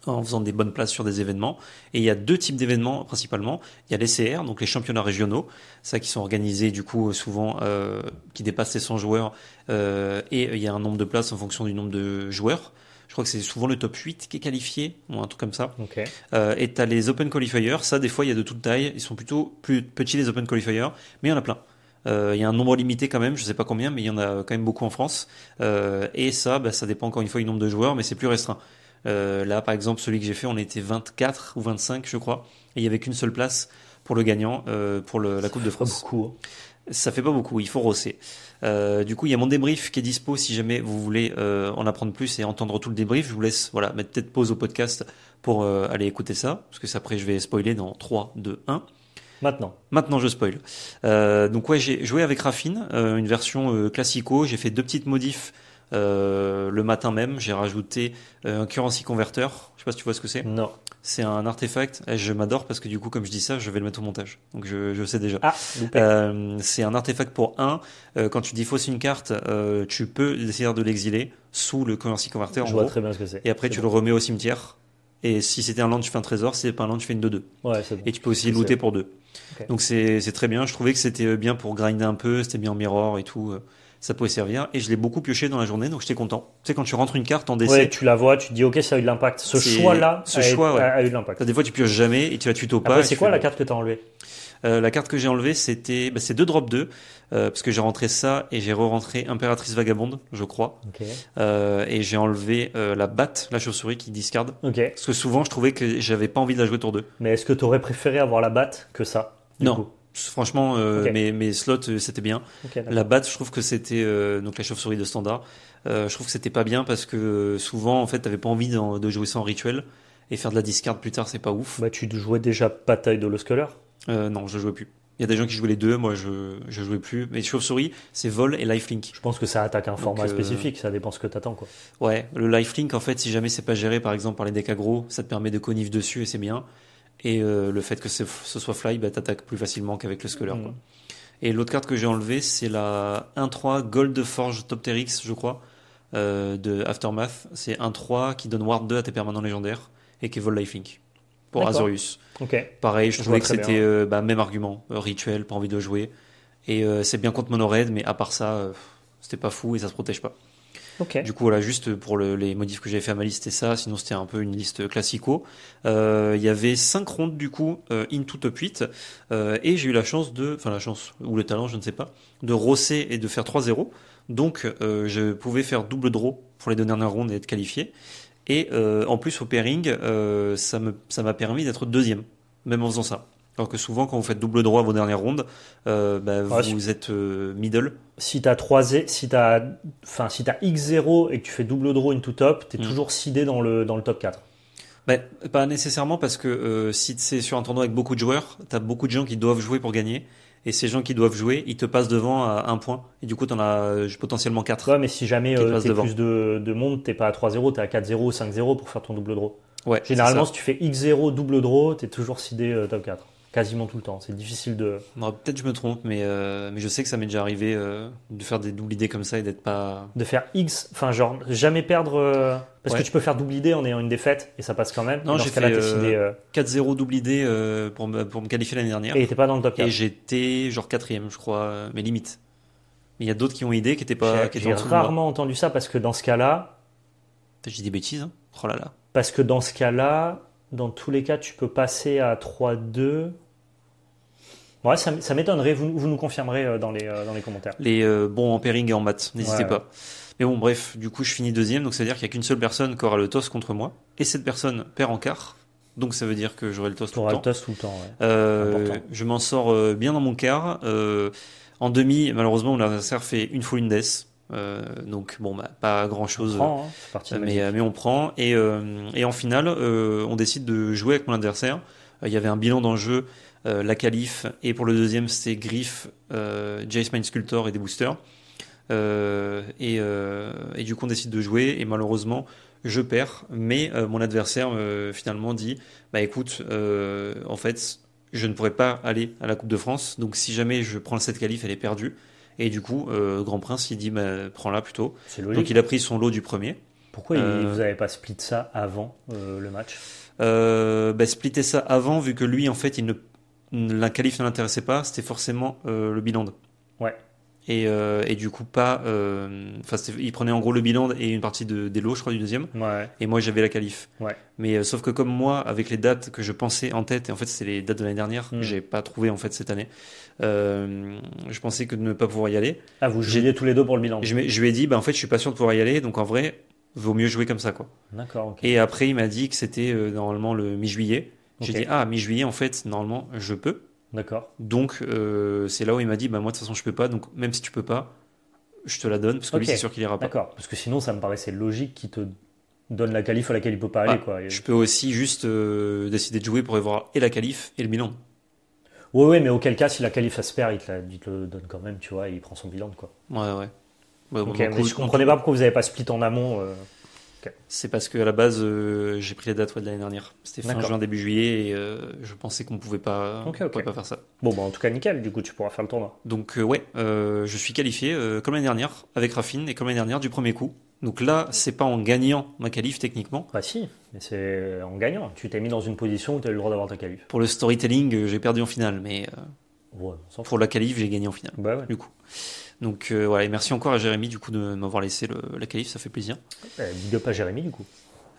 en faisant des bonnes places sur des événements. Et il y a deux types d'événements principalement. Il y a les CR, donc les championnats régionaux, ça qui sont organisés du coup souvent, euh, qui dépassent les 100 joueurs, euh, et il y a un nombre de places en fonction du nombre de joueurs. Je crois que c'est souvent le top 8 qui est qualifié, ou un truc comme ça. Euh, et tu as les Open Qualifiers, ça des fois il y a de toutes taille, ils sont plutôt plus petits les Open Qualifiers, mais il y en a plein. Il y a un nombre limité quand même, je ne sais pas combien, mais il y en a quand même beaucoup en France. et ça, bah, ça dépend encore une fois du nombre de joueurs, mais c'est plus restreint. Euh, là, par exemple, celui que j'ai fait, on était 24 ou 25, je crois, et il n'y avait qu'une seule place pour le gagnant euh, pour la Coupe de France. Beaucoup. Hein. Ça fait pas beaucoup, il faut rosser. Euh, du coup, il y a mon débrief qui est dispo si jamais vous voulez en apprendre plus et entendre tout le débrief. Je vous laisse voilà, mettre peut-être pause au podcast pour aller écouter ça, parce que après je vais spoiler dans 3, 2, 1. Maintenant. Maintenant, je spoil. donc ouais, j'ai joué avec Raffine, une version classico. J'ai fait deux petites modifs euh, le matin même, j'ai rajouté euh, un currency converter. Je sais pas si tu vois ce que c'est. Non. C'est un artefact. Et eh, je m'adore parce que du coup, comme je dis ça, je vais le mettre au montage. Donc je, sais déjà. Ah, euh, c'est un artefact pour 1. quand tu dis fausse une carte, tu peux essayer de l'exiler sous le currency converter. Je vois très bien ce que c'est. Et après, tu le remets au cimetière. Et si c'était un land, tu fais un trésor. Si c'est pas un land, tu fais une 2-2. Ouais, Et tu peux aussi looter pour 2. Donc c'est très bien. Je trouvais que c'était bien pour grinder un peu. C'était bien en mirror et tout ça pouvait servir. Et je l'ai beaucoup pioché dans la journée, donc j'étais content. Tu sais, quand tu rentres une carte en décès. Ouais, tu la vois, tu te dis, ok, ça a eu de l'impact. Ce choix-là ce a, choix, eu de l'impact. Des fois, tu pioches jamais et tu la tuto pas. C'est quoi la carte que tu as enlevée euh, la carte que j'ai enlevée, c'était bah, c'est deux drop 2, euh, parce que j'ai rentré ça et j'ai re-rentré Impératrice Vagabonde, je crois. Euh, et j'ai enlevé la batte, la chauve-souris qui discarde Parce que souvent, je trouvais que j'avais pas envie de la jouer tour 2. Mais est-ce que tu aurais préféré avoir la batte que ça Non. Franchement, euh, mes, slots, euh, c'était bien. la batte, je trouve que c'était euh, donc la chauve-souris de standard. je trouve que c'était pas bien parce que souvent, en fait, t'avais pas envie de jouer sans rituel et faire de la discard plus tard, c'est pas ouf. Bah, tu jouais déjà bataille de euh, Non, je jouais plus. Il y a des gens qui jouaient les deux, moi je, je jouais plus. Mais chauve-souris, c'est vol et lifelink. Je pense que ça attaque un format spécifique, ça dépend ce que t'attends quoi. Ouais, le lifelink en fait, si jamais c'est pas géré par exemple par les decks aggro, ça te permet de conif dessus et c'est bien. Et euh, le fait que ce, soit fly, bah, t'attaques plus facilement qu'avec le Sculler. Mm. Et l'autre carte que j'ai enlevée, c'est la 1-3 Gold Forge Topterix, je crois, euh, de Aftermath. C'est 1-3 qui donne Ward 2 à tes permanents légendaires et qui vole Lifelink pour Azorius. Okay. Pareil, je, trouvais que c'était euh, bah, même argument, euh, rituel, pas envie de jouer. Et c'est bien contre monoraid, mais à part ça, c'était pas fou et ça se protège pas. Du coup, voilà, juste pour les modifs que j'avais fait à ma liste, c'était ça. Sinon, c'était un peu une liste classico. Euh, il y avait cinq rondes, du coup, euh, in tout top 8. Euh, et j'ai eu la chance de, enfin, la chance, ou le talent, je ne sais pas, de rosser et de faire 3-0. Donc, je pouvais faire double draw pour les deux dernières rondes et être qualifié. Et en plus, au pairing, ça m'a ça permis d'être deuxième, même en faisant ça. Alors que souvent, quand vous faites double droit à vos dernières rondes, euh, bah, vous êtes euh, middle. Si t'as 3 si enfin, si as X0 et que tu fais double draw into top, t'es es mm. toujours sidé dans le, dans le top 4. Bah, pas nécessairement parce que euh, si c'est sur un tournoi avec beaucoup de joueurs, t'as beaucoup de gens qui doivent jouer pour gagner. Et ces gens qui doivent jouer, ils te passent devant à un point. Et du coup, t'en as potentiellement 4. Ouais, mais si jamais t'es plus de, de monde, t'es pas à 3-0, es à 4-0 ou 5-0 pour faire ton double draw. Ouais, Généralement, si tu fais X0 double draw, t'es toujours sidé top 4 quasiment tout le temps. C'est difficile de. Peut-être je me trompe, mais, euh, mais je sais que ça m'est déjà arrivé euh, de faire des doubles idées comme ça et d'être pas. De faire X, enfin genre jamais perdre. Euh, parce que tu peux faire double idée en ayant une défaite et ça passe quand même. Non, j'ai fait 4-0 double idée pour, me, pour me qualifier l'année dernière. et t'étais pas dans le top 4. j'étais genre quatrième, je crois, mais limite. Mais il y a d'autres qui ont idée qui étaient pas. J'ai rarement entendu ça parce que dans ce cas-là, J'ai dit des bêtises. Hein. Oh là là. Parce que dans ce cas-là, dans tous les cas, tu peux passer à 3-2 Ouais, ça, m'étonnerait. Vous, nous confirmerez euh, dans les, euh, dans les commentaires. Les euh, bons en pairing et en maths, n'hésitez pas. Mais bon, bref, du coup, je finis deuxième, donc ça veut dire qu'il n'y a qu'une seule personne qui aura le toss contre moi. Et cette personne perd en quart. Donc ça veut dire que j'aurai le toss tout le, le tout le temps. je m'en sors bien dans mon quart. en demi, malheureusement, mon adversaire fait une fois une death. donc bon, bah, pas grand chose, on prend, hein, mais, on prend. Et, et en finale, on décide de jouer avec mon adversaire. Il y avait un bilan d'enjeu euh, la qualif, et pour le deuxième, c'est Griff, euh, Jace Sculptor et des boosters. Euh, euh, et, du coup, on décide de jouer, et malheureusement, je perds, mais mon adversaire finalement dit Bah écoute, en fait, je ne pourrais pas aller à la Coupe de France, donc si jamais je prends cette qualif, elle est perdue. Et du coup, Grand Prince, il dit bah, Prends-la plutôt. Donc il a pris son lot du premier. Pourquoi vous avez pas split ça avant le match bah, Splitter ça avant, vu que lui, en fait, il ne, la qualif ne l'intéressait pas, c'était forcément euh, le bilan. Ouais. Et, euh, et, du coup, pas. Euh, enfin, il prenait en gros le bilan et une partie de, des lots, je crois, du deuxième. Ouais. Et moi, j'avais la qualif. Ouais. Mais euh, sauf que, comme moi, avec les dates que je pensais en tête, et en fait, c'est les dates de l'année dernière, hmm. j'ai pas trouvé en fait cette année. je pensais que de ne pas pouvoir y aller. Ah, vous jouiez tous les deux pour le bilan. Je, je, lui ai dit, bah, en fait, je suis pas sûr de pouvoir y aller, donc en vrai, vaut mieux jouer comme ça, quoi. D'accord. Et après, il m'a dit que c'était normalement le mi-juillet. J'ai dit, ah, mi-juillet, en fait, normalement, je peux. D'accord. Donc, euh, c'est là où il m'a dit, bah, moi, de toute façon, je peux pas. Donc, même si tu peux pas, je te la donne parce que lui, c'est sûr qu'il ira pas. D'accord. Parce que sinon, ça me paraissait logique qu'il te donne la qualif à laquelle il peut pas aller. Bah, quoi. Je peux aussi juste euh, décider de jouer pour y avoir et la qualif et le bilan. Oui, oui, mais auquel cas, si la qualif, a se il te, le donne quand même, tu vois, et il prend son bilan, quoi. Ouais, ouais. Bah, ok. je comprenais pas pourquoi vous avez pas split en amont. Euh. C'est parce qu'à la base, euh, j'ai pris la dates de l'année dernière. C'était fin juin, début juillet, et euh, je pensais qu'on pouvait pas, pouvait pas faire ça. Bon, bah, en tout cas, nickel, du coup, tu pourras faire le tournoi. Donc, euh, ouais, je suis qualifié comme l'année dernière, avec Raffine, et comme l'année dernière, du premier coup. Donc là, c'est pas en gagnant ma qualif techniquement. Bah si, mais c'est en gagnant. Tu t'es mis dans une position où tu as eu le droit d'avoir ta qualif. Pour le storytelling, j'ai perdu en finale, mais pour la qualif, j'ai gagné en finale. Bah, du coup. Donc euh, voilà, merci encore à Jérémy du coup de m'avoir laissé le, la qualif, ça fait plaisir. Eh, big up à Jérémy du coup.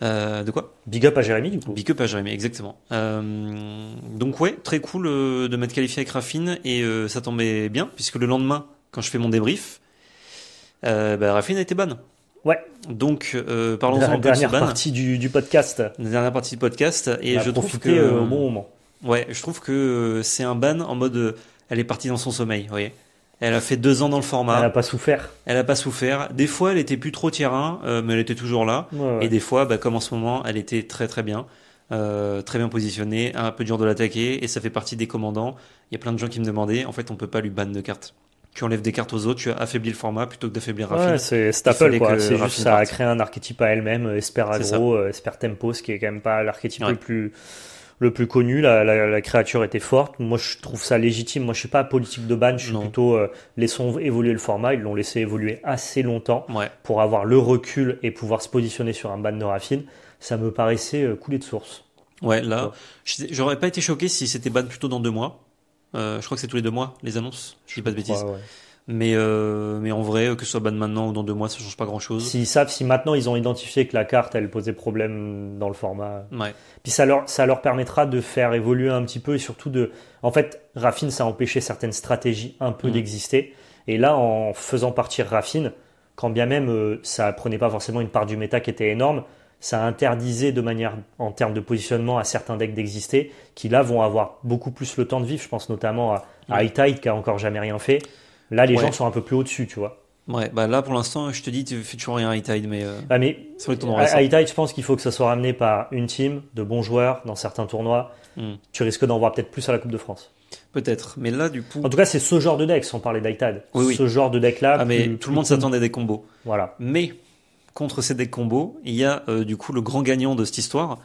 Euh, de quoi Big up à Jérémy du coup. Big up à Jérémy, exactement. Euh, donc ouais, très cool de m'être qualifié avec Raffine et ça tombait bien puisque le lendemain, quand je fais mon débrief, bah, Raffine a été ban Ouais. Donc parlons-en de dernière partie du, podcast. La dernière partie du podcast et je trouve que au bon moment. Ouais, je trouve que c'est un ban en mode elle est partie dans son sommeil, vous voyez. Elle a fait deux ans dans le format. Elle n'a pas souffert. Elle n'a pas souffert. Des fois, elle était plus trop tier euh, mais elle était toujours là. Et des fois, bah, comme en ce moment, elle était très très bien. Euh, très bien positionnée, un peu dur de l'attaquer, et ça fait partie des commandants. Il y a plein de gens qui me demandaient, en fait, on peut pas lui ban de cartes. Tu enlèves des cartes aux autres, tu affaiblis le format plutôt que d'affaiblir Raffin. c'est Staple, quoi. C'est juste, ça a créé un archétype à elle-même, euh, Esper Agro, Esper Tempo, ce qui est quand même pas l'archétype le plus le plus connu. La, créature était forte. Moi, je trouve ça légitime. Moi, je suis pas politique de ban. Je suis plutôt euh, laissons évoluer le format. Ils l'ont laissé évoluer assez longtemps pour avoir le recul et pouvoir se positionner sur un ban de Raffine. Ça me paraissait euh, couler de source. Ouais, là, j'aurais pas été choqué si c'était ban plutôt dans deux mois. Euh, je crois que c'est tous les deux mois les annonces. Je dis pas de bêtises. Ouais, mais, euh, mais en vrai, que ce soit ban maintenant ou dans deux mois, ça change pas grand chose. S'ils savent, si maintenant ils ont identifié que la carte elle posait problème dans le format. Ouais. Puis ça leur, ça leur permettra de faire évoluer un petit peu et surtout de. En fait, Raffine, ça a empêché certaines stratégies un peu mm. d'exister. Et là, en faisant partir Raffine, quand bien même euh, ça prenait pas forcément une part du méta qui était énorme, ça interdisait de manière en termes de positionnement à certains decks d'exister, qui là vont avoir beaucoup plus le temps de vivre. Je pense notamment à, à High Tide qui a encore jamais rien fait. Là, les gens sont un peu plus au-dessus, tu vois. Ouais, bah là pour l'instant, je te dis, tu fais toujours rien à Hightide, mais. Euh, ah, mais Hightide, je pense qu'il faut que ça soit ramené par une team de bons joueurs dans certains tournois. Hmm. Tu risques d'en voir peut-être plus à la Coupe de France. Peut-être, mais là du coup. En tout cas, c'est ce genre de deck, on parlait d'Hightide. Oui, Ce genre de deck-là. Ah, mais tout le monde s'attendait des combos. Voilà. Mais contre ces decks combos, il y a euh, du coup le grand gagnant de cette histoire,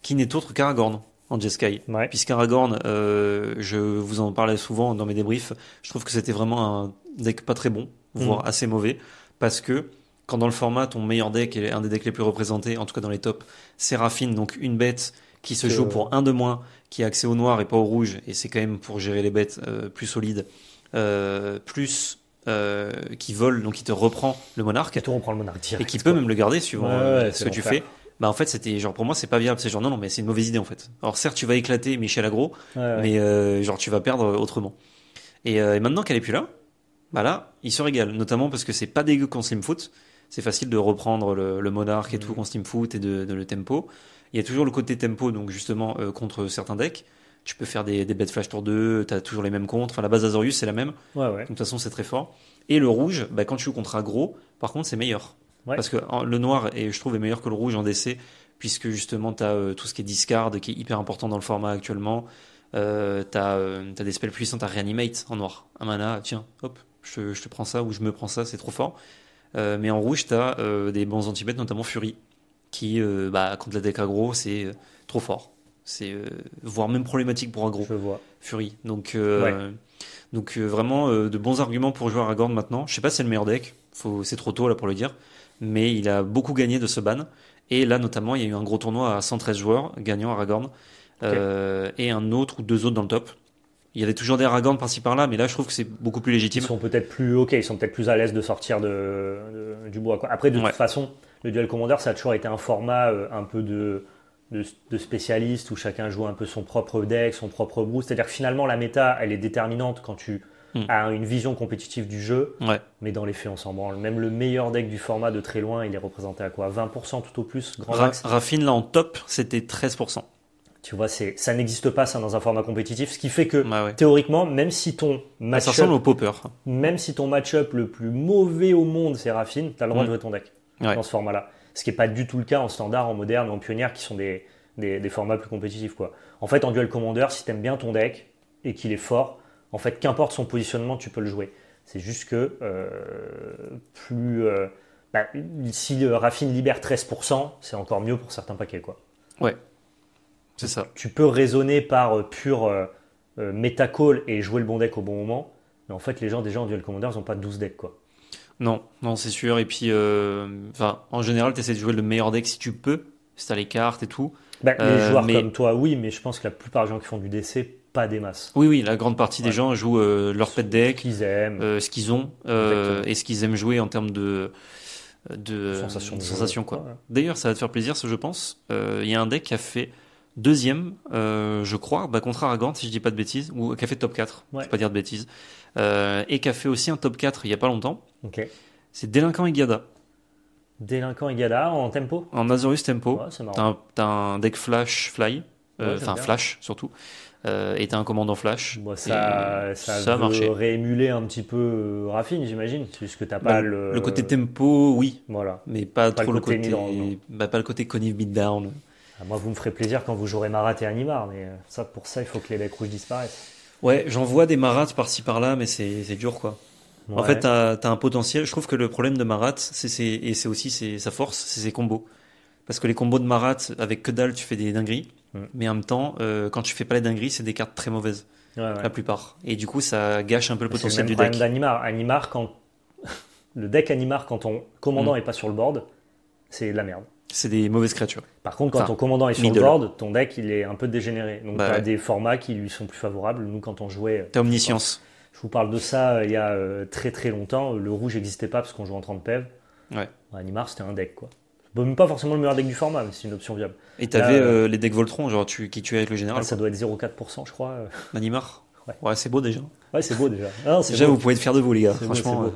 qui n'est autre qu'Aragorn en Jeskai. Puisqu'Aragorn, euh, je vous en parlais souvent dans mes débriefs, je trouve que c'était vraiment un deck pas très bon, voire mm. assez mauvais, parce que quand dans le format, ton meilleur deck est un des decks les plus représentés, en tout cas dans les tops, c'est donc une bête qui se joue pour un de moins, qui a accès au noir et pas au rouge, et c'est quand même pour gérer les bêtes euh, plus solides, euh, plus qui vole, donc qui te reprend le monarque. Qui te reprend le monarque Et qui peut même le garder suivant ce que tu fais bah en fait c'était genre pour moi c'est pas viable c'est genre non non mais c'est une mauvaise idée en fait alors certes tu vas éclater Michel Agro mais euh, genre tu vas perdre autrement euh, et, maintenant qu'elle est plus là bah là il se régale notamment parce que c'est pas dégueu qu'on slim foot c'est facile de reprendre le, monarque et mm. tout qu'on slim foot et de, le tempo il y a toujours le côté tempo donc justement euh, contre certains decks tu peux faire des, des bêtes flash tour 2 t'as toujours les mêmes contres enfin, la base Azorius c'est la même ouais, donc de toute façon c'est très fort et le rouge bah quand tu joues contre Agro par contre c'est meilleur parce que le noir, et je trouve, est meilleur que le rouge en DC, puisque justement, tu as euh, tout ce qui est discard, qui est hyper important dans le format actuellement. Euh, tu as, euh, des spells puissants, à reanimate en noir. Un mana, tiens, hop, je, te prends ça ou je me prends ça, c'est trop fort. Euh, mais en rouge, tu as des bons anti notamment Fury, qui, bah, contre la deck aggro, c'est trop fort. C'est voire même problématique pour aggro. Je vois. Fury. Donc, donc vraiment, de bons arguments pour jouer à Agorn maintenant. Je sais pas si c'est le meilleur deck, c'est trop tôt là pour le dire mais il a beaucoup gagné de ce ban. Et là, notamment, il y a eu un gros tournoi à 113 joueurs gagnant Aragorn euh, et un autre ou deux autres dans le top. Il y avait toujours des Aragorn par-ci par-là, mais là, je trouve que c'est beaucoup plus légitime. Ils sont peut-être plus ok, ils sont peut-être plus à l'aise de sortir de, du bois. Après, de toute façon, le duel commandeur ça a toujours été un format euh, un peu de, de, spécialiste où chacun joue un peu son propre deck, son propre bout, C'est-à-dire que finalement, la méta, elle est déterminante quand tu Hmm. à a une vision compétitive du jeu, mais dans les faits, on s'en branle. Même le meilleur deck du format de très loin, il est représenté à quoi 20% tout au plus grand Raffine, là, en top, c'était 13%. Tu vois, ça n'existe pas ça dans un format compétitif, ce qui fait que bah théoriquement, même si ton match-up, même si ton match-up le plus mauvais au monde c'est Raffine, t'as le droit hmm. de jouer ton deck dans ce format-là. Ce qui n'est pas du tout le cas en standard, en moderne, en pionnière, qui sont des, formats plus compétitifs quoi. En fait, en duel commander, si t'aimes bien ton deck et qu'il est fort, en fait, qu'importe son positionnement, tu peux le jouer. C'est juste que euh, plus. Euh, bah, si euh, Raffine libère 13%, c'est encore mieux pour certains paquets. Quoi. Ouais. C'est ça. Tu peux raisonner par pur euh, et jouer le bon deck au bon moment. Mais en fait, les gens déjà en duel commander, ils n'ont pas 12 decks. quoi. Non, non, c'est sûr. Et puis, en général, tu essaies de jouer le meilleur deck si tu peux. Si tu as les cartes et tout. Bah, les joueurs comme toi, oui, mais je pense que la plupart des gens qui font du DC pas des masses. Oui, oui, la grande partie des gens jouent euh, leur pet deck, ce qu'ils aiment, euh, ce qu'ils ont euh, et ce qu'ils aiment jouer en termes de de sensation, quoi. D'ailleurs, ça va te faire plaisir, je pense. Il y a un deck qui a fait deuxième, je crois, bah, contre Aragant, si je dis pas de bêtises, ou qui a fait top 4, je pas dire de bêtises, et qui a fait aussi un top 4 il y a pas longtemps. Ok. C'est Délinquant et Gada. Délinquant et Gada, en tempo En Azorius Tempo. Ouais, t'as un, deck Flash Fly, enfin Flash surtout, euh, était un commandant flash. ça, a ça, ça, a réémuler un petit peu euh, Raffine, j'imagine, puisque t'as pas bah, le... le... côté tempo, oui. Voilà. Mais pas, trop le côté, bah, pas le côté Beatdown. Ah, moi, vous me ferez plaisir quand vous jouerez Marat et Animar, mais euh, ça, pour ça, il faut que les becs rouges disparaissent. Ouais, j'en vois des Marats par-ci par-là, mais c'est dur, quoi. En fait, t'as as un potentiel. Je trouve que le problème de Marat, c'est et c'est aussi sa force, c'est ses combos parce que les combos de Marat, avec que dalle, tu fais des dingueries. Mm. Mais en même temps, euh, quand tu fais pas les dingueries, c'est des cartes très mauvaises. La plupart. Et du coup, ça gâche un peu le potentiel du deck. Animar. Animar, quand. le deck Animar, quand ton commandant mm. est pas sur le board, c'est de la merde. C'est des mauvaises créatures. Par contre, quand ton commandant est sur le board, ton deck il est un peu dégénéré. Donc, bah tu as des formats qui lui sont plus favorables. Nous, quand on jouait. Euh, t'as omniscience. Je vous parle de ça euh, il y a très très longtemps. Le rouge n'existait pas parce qu'on jouait en 30 PEV. Ouais. Animar, c'était un deck quoi pas forcément le meilleur deck du format, mais c'est une option viable. Et t'avais euh, les decks Voltron, genre tu, qui tu avec le général. Ah, ça doit être 0,4%, je crois. Manimar euh. Ouais, c'est beau déjà. Ouais, c'est beau déjà. déjà, vous pouvez être fier de vous, les gars. Franchement. Euh,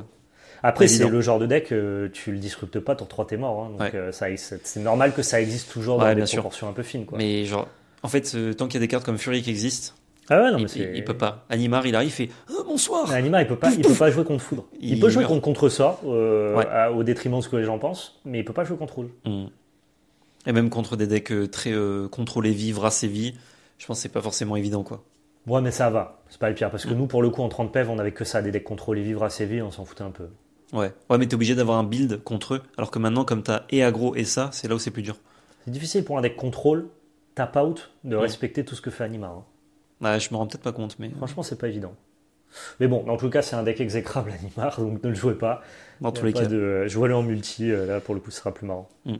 après, c'est le genre de deck, tu le disruptes pas, ton 3 t'es mort. Hein. donc, c'est normal que ça existe toujours dans ouais, des proportions un peu fines. Mais genre, en fait, tant qu'il y a des cartes comme Fury qui existent, ah ouais, non, mais il, il, peut pas. Animar, il arrive, il fait oh, bonsoir. Animar, il peut pas, il peut pas jouer contre foudre. Il, peut jouer contre contre ça, euh, au détriment de ce que les gens pensent, mais il peut pas jouer contre hmm. Et même contre des decks euh, très euh, contrôlés, vivre assez vie je pense que c'est pas forcément évident quoi. Ouais, mais ça va, c'est pas le pire parce que hmm. nous, pour le coup, en 30 PEV, on avait que ça, des decks contrôlés, vivre assez vie, on s'en foutait un peu. Ouais, ouais, mais t'es obligé d'avoir un build contre eux, alors que maintenant, comme t'as et aggro et ça, c'est là où c'est plus dur. C'est difficile pour un deck contrôle, tap out, de hmm. respecter tout ce que fait Animar. Hein. Bah, je me rends peut-être pas compte, mais. Euh. Franchement, c'est pas évident. Mais bon, en tout cas, c'est un deck exécrable Animar, donc ne le jouez pas. Dans tous les cas. De... Jouez-le en multi, euh, là pour le coup, ce sera plus marrant. Mm.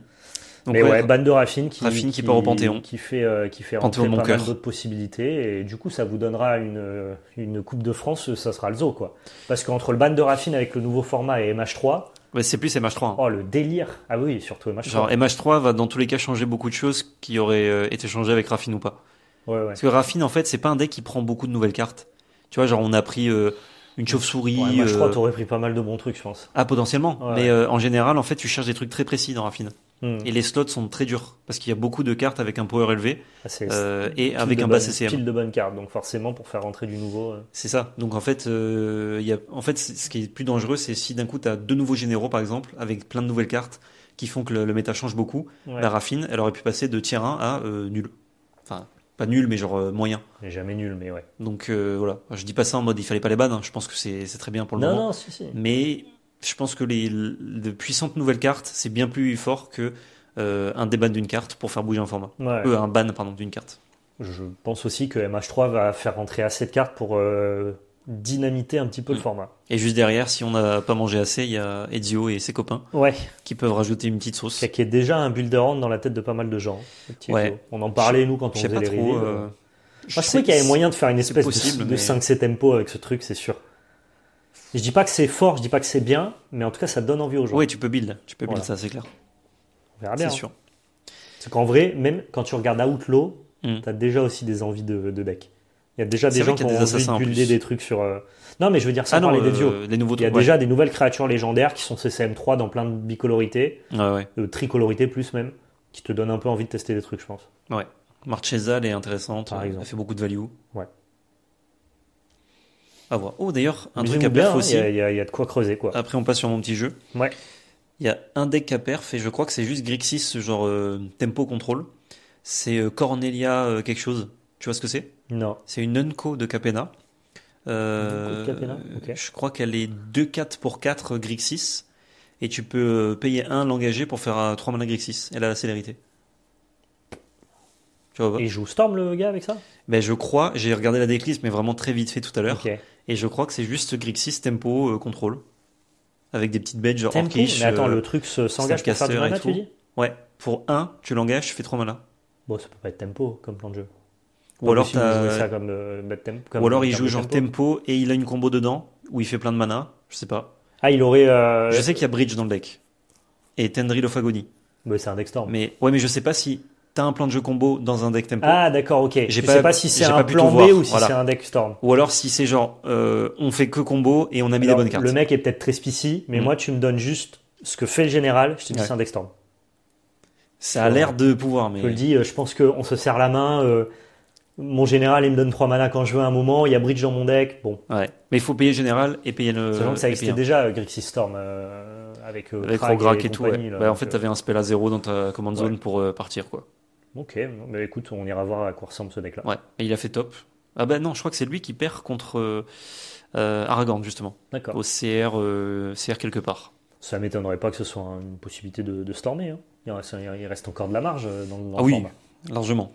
Donc, mais ouais, Ban bande de Raffine qui, qui, part au Panthéon. Qui fait, euh, qui fait rentrer pas d'autres possibilités. Et du coup, ça vous donnera une, une Coupe de France, ça sera le zoo, quoi. Parce qu'entre le ban de Raffine avec le nouveau format et MH3. c'est plus MH3. Hein. Oh, le délire. Ah oui, surtout MH3. Genre, MH3 va dans tous les cas changer beaucoup de choses qui auraient été changées avec Raffine ou pas. Parce que Raffine, en fait, c'est pas un deck qui prend beaucoup de nouvelles cartes. Tu vois, genre, on a pris euh, une chauve-souris. je crois euh, que t'aurais pris pas mal de bons trucs, je pense. Ah, potentiellement. Mais euh, en général, en fait, tu cherches des trucs très précis dans Raffine. Hmm. Et les slots sont très durs parce qu'il y a beaucoup de cartes avec un power élevé ah, et avec un bas CCM. pile de bonnes cartes, donc forcément pour faire rentrer du nouveau. C'est ça. Donc en fait, y a... en fait, ce qui est plus dangereux, c'est si d'un coup tu as deux nouveaux généraux par exemple avec plein de nouvelles cartes qui font que le, le méta change beaucoup. La bah, Raffine, elle aurait pu passer de tier 1 à nul. Enfin, pas nul, mais genre euh, moyen. jamais nul, mais ouais. Donc euh, voilà, je dis pas ça en mode il fallait pas les ban, hein. je pense que c'est très bien pour le moment. Non, non, si, si. Mais je pense que les, puissantes nouvelles cartes, c'est bien plus fort que euh, un déban d'une carte pour faire bouger un format. un ban, pardon, d'une carte. Je pense aussi que MH3 va faire rentrer assez de cartes pour dynamiter un petit peu le mm. format. Et juste derrière, si on n'a pas mangé assez, il y a Ezio et ses copains ouais. qui peuvent rajouter une petite sauce. Qui est déjà un builder-round dans la tête de pas mal de gens. On en parlait, nous, quand on faisait pas les trop, euh, Je, sais qu'il y avait moyen de faire une espèce de, 5-7 tempo avec ce truc, c'est sûr. je dis pas que c'est fort, je dis pas que c'est bien, mais en tout cas, ça donne envie aux gens. Oui, tu peux build, tu peux build ça, c'est clair. On verra bien. C'est hein. sûr. Parce qu'en vrai, même quand tu regardes Outlaw, mm. tu as déjà aussi des envies de, de deck. Il y a déjà des gens qui ont des trucs sur. Euh, non, mais je veux dire, ça ah des euh, les nouveaux Il y a déjà des nouvelles créatures légendaires qui sont CCM3 dans plein de bicolorités, euh, tricolorités plus même, qui te donnent un peu envie de tester des trucs, je pense. Ouais. Marchesa, est intéressante. Par exemple. Elle fait beaucoup de value. Ouais. À voir. Oh, d'ailleurs, un truc à perf hein, aussi. Il y, y, a de quoi creuser, quoi. Après, on passe sur mon petit jeu. Ouais. Il y a un deck à perf, et je crois que c'est juste Grixis, genre tempo contrôle. C'est Cornelia quelque chose. Tu vois ce que c'est Non. C'est une Unco de Capena. Euh, je crois qu'elle est 2-4 pour 4 Grixis. 6. Et tu peux euh, payer 1 l'engager pour faire 3 euh, mana Grixis. 6. Elle a la célérité. Tu vois, et joue Storm le gars avec ça ben, Je crois, j'ai regardé la décliste mais vraiment très vite fait tout à l'heure. Et je crois que c'est juste Grixis, 6 tempo control. contrôle. Avec des petites bêtes genre Mais attends, le truc s'engage pour faire du tu dis Ouais, pour 1, tu l'engages, tu fais 3 mana. Bon, ça peut pas être tempo comme plan de jeu. Euh, ou alors, il joue genre tempo. et il a une combo dedans où il fait plein de mana. Je sais pas. Ah, il aurait. Euh, je sais qu'il y a Bridge dans le deck. Et Tendril of Agony. Mais c'est un deck storm. Mais, ouais, mais je sais pas si t'as un plan de jeu combo dans un deck tempo. Ah, d'accord, ok. Je sais pas si c'est un plan B ou si c'est un deck storm. Ou alors si c'est genre, euh, on fait que combo et on a mis les bonnes cartes. Le mec est peut-être très spicy, mais hmm. moi, tu me donnes juste ce que fait le général, je te dis c'est un deck storm. Ça a l'air de pouvoir, mais. Je le dis, je pense qu'on se serre la main mon général, il me donne 3 mana quand je veux un moment. Il y a Bridge dans mon deck. Bon. Ouais. Mais il faut payer général et payer le. Sachant que ça existait déjà, euh, Grixis Storm, euh, avec, euh, et, tout. Bah, en fait, tu avais un spell à 0 dans ta commande zone pour euh, partir. quoi. Ok, mais écoute, on ira voir à quoi ressemble ce deck-là. Ouais, et il a fait top. Ah ben non, je crois que c'est lui qui perd contre Aragorn, justement. D'accord. Au CR, CR quelque part. Ça m'étonnerait pas que ce soit une possibilité de, stormer. Hein. Il, reste, encore de la marge dans, dans ah oui, largement.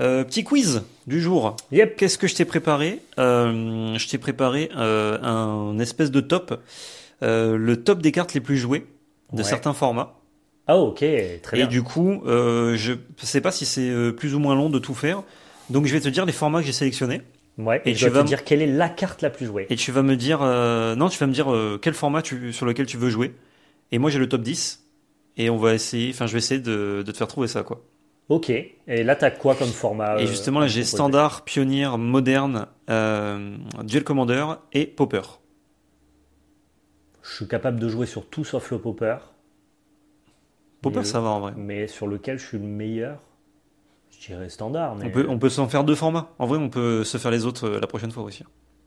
Euh, petit quiz du jour. Yep. Qu'est-ce que je t'ai préparé euh, Je t'ai préparé euh, un espèce de top, le top des cartes les plus jouées de certains formats. Ah ok, très bien. Et du coup, je ne sais pas si c'est plus ou moins long de tout faire, donc je vais te dire les formats que j'ai sélectionnés. Ouais, et, je tu vas te dire quelle est la carte la plus jouée. Et tu vas me dire, non, tu vas me dire quel format sur lequel tu veux jouer. Et moi j'ai le top 10, et on va essayer, enfin je vais essayer de te faire trouver ça quoi. Ok. Et là, t'as quoi comme format Et euh, justement, là, j'ai standard, pionnier, moderne, euh, duel commander et popper. Je suis capable de jouer sur tout sauf le popper. Popper, ça va en vrai. Mais sur lequel je suis le meilleur, je dirais standard. On peut, s'en faire deux formats. En vrai, on peut se faire les autres euh, la prochaine fois aussi.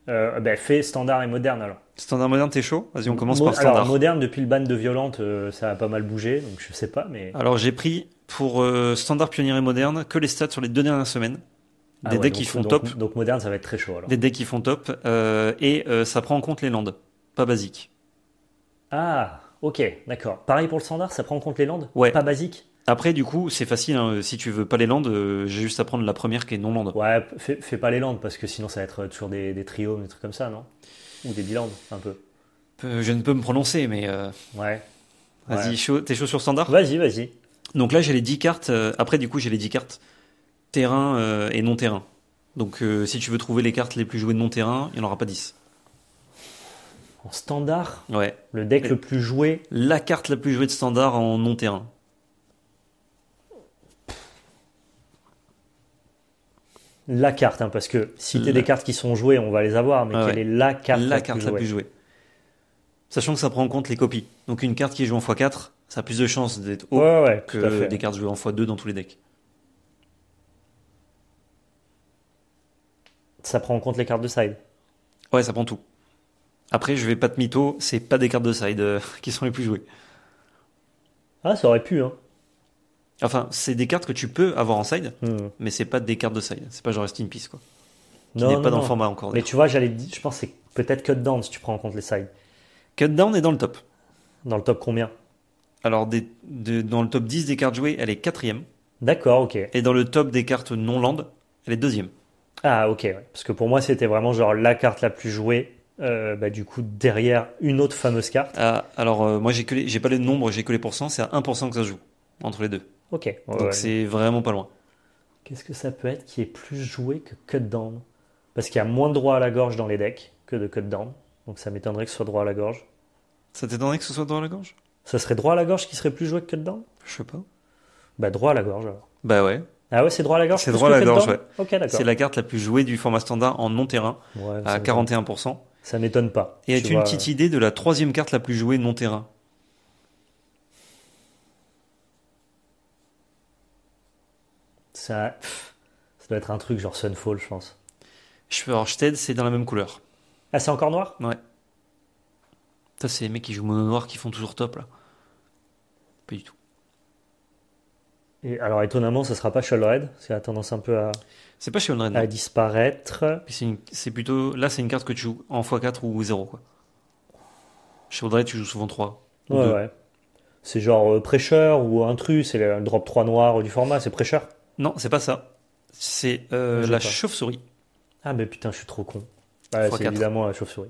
Bah, fais standard et moderne alors. Standard moderne, t'es chaud Vas-y, on commence par standard. Alors, moderne, depuis le ban de Violente, ça a pas mal bougé, donc je sais pas. mais... Alors j'ai pris pour euh, Standard Pionnier et Moderne que les stats sur les deux dernières semaines. Ah des decks qui font top. Donc moderne, ça va être très chaud alors. Des decks qui font top. Euh, et euh, ça prend en compte les landes, pas basique. Ah, ok, d'accord. Pareil pour le standard, ça prend en compte les landes, ouais. pas basique. Après, du coup, c'est facile. Hein, si tu veux pas les landes, j'ai juste à prendre la première qui est non land. Ouais, fais, pas les landes parce que sinon ça va être toujours des, trios, des trucs comme ça, non Ou des bilandes, un peu. je ne peux me prononcer, mais. Ouais. Vas-y, t'es chaud sur standard Vas-y, vas-y. Donc là, j'ai les 10 cartes. Euh, après, du coup, j'ai les 10 cartes terrain euh, et non terrain. Donc euh, si tu veux trouver les cartes les plus jouées de non terrain, il n'y en aura pas 10 en standard. Ouais. Le deck le plus joué. La carte la plus jouée de standard en non terrain. La carte, hein, parce que si tu as des cartes qui sont jouées, on va les avoir, mais ah quelle est la carte la, plus la plus jouée Sachant que ça prend en compte les copies. Donc une carte qui est jouée en x4, ça a plus de chances d'être haut que des cartes jouées en x2 dans tous les decks. Ça prend en compte les cartes de side Ouais, ça prend tout. Après, je vais pas de mytho, c'est pas des cartes de side euh, qui sont les plus jouées. Ah, ça aurait pu, hein. Enfin, c'est des cartes que tu peux avoir en side, hmm. mais c'est pas des cartes de side. C'est pas genre Steam quoi. Qui n'est pas dans le format encore. Mais tu vois, j'allais je pense que c'est peut-être Cut Down si tu prends en compte les sides. Cut Down est dans le top. Dans le top combien alors, dans le top 10 des cartes jouées, elle est quatrième. D'accord, ok. Et dans le top des cartes non land, elle est deuxième. Ah, ok. Parce que pour moi, c'était vraiment genre la carte la plus jouée. Euh, bah, du coup, derrière une autre fameuse carte. Ah, alors, euh, moi, j'ai que j'ai pas les nombres, j'ai que les pourcents. C'est à 1% que ça joue entre les deux. Ok. Donc, c'est vraiment pas loin. Qu'est-ce que ça peut être qui est plus joué que Cut Down Parce qu'il y a moins de droit à la gorge dans les decks que de Cut Down. Donc, ça m'étonnerait que ce soit droit à la gorge. Ça t'étonnerait que ce soit droit à la gorge ça serait droit à la gorge qui serait plus joué que dedans Je sais pas. Bah, droit à la gorge alors. Bah ouais. Ah ouais, c'est droit à la gorge C'est droit à la gorge, ouais. d'accord. C'est la carte la plus jouée du format standard en non-terrain, à 41%. Ça m'étonne pas. Et as-tu une petite euh, idée de la troisième carte la plus jouée non-terrain Ça... Ça doit être un truc genre Sunfall, je pense. Je, peux je c'est dans la même couleur. Ah, c'est encore noir Ouais. Ça, c'est les mecs qui jouent mono noir qui font toujours top là. Pas du tout. Et alors étonnamment, ça sera pas Shellred, c'est la tendance un peu à. C'est pas À disparaître. C'est plutôt là, c'est une carte que tu joues en x4 ou 0 quoi. Shellred, tu joues souvent 3. ouais, C'est genre euh, prêcheur ou intrus, c'est le drop 3 noir du format, c'est prêcheur. Non, c'est pas ça. C'est euh, la chauve-souris. Ah mais putain, je suis trop con évidemment la chauve-souris.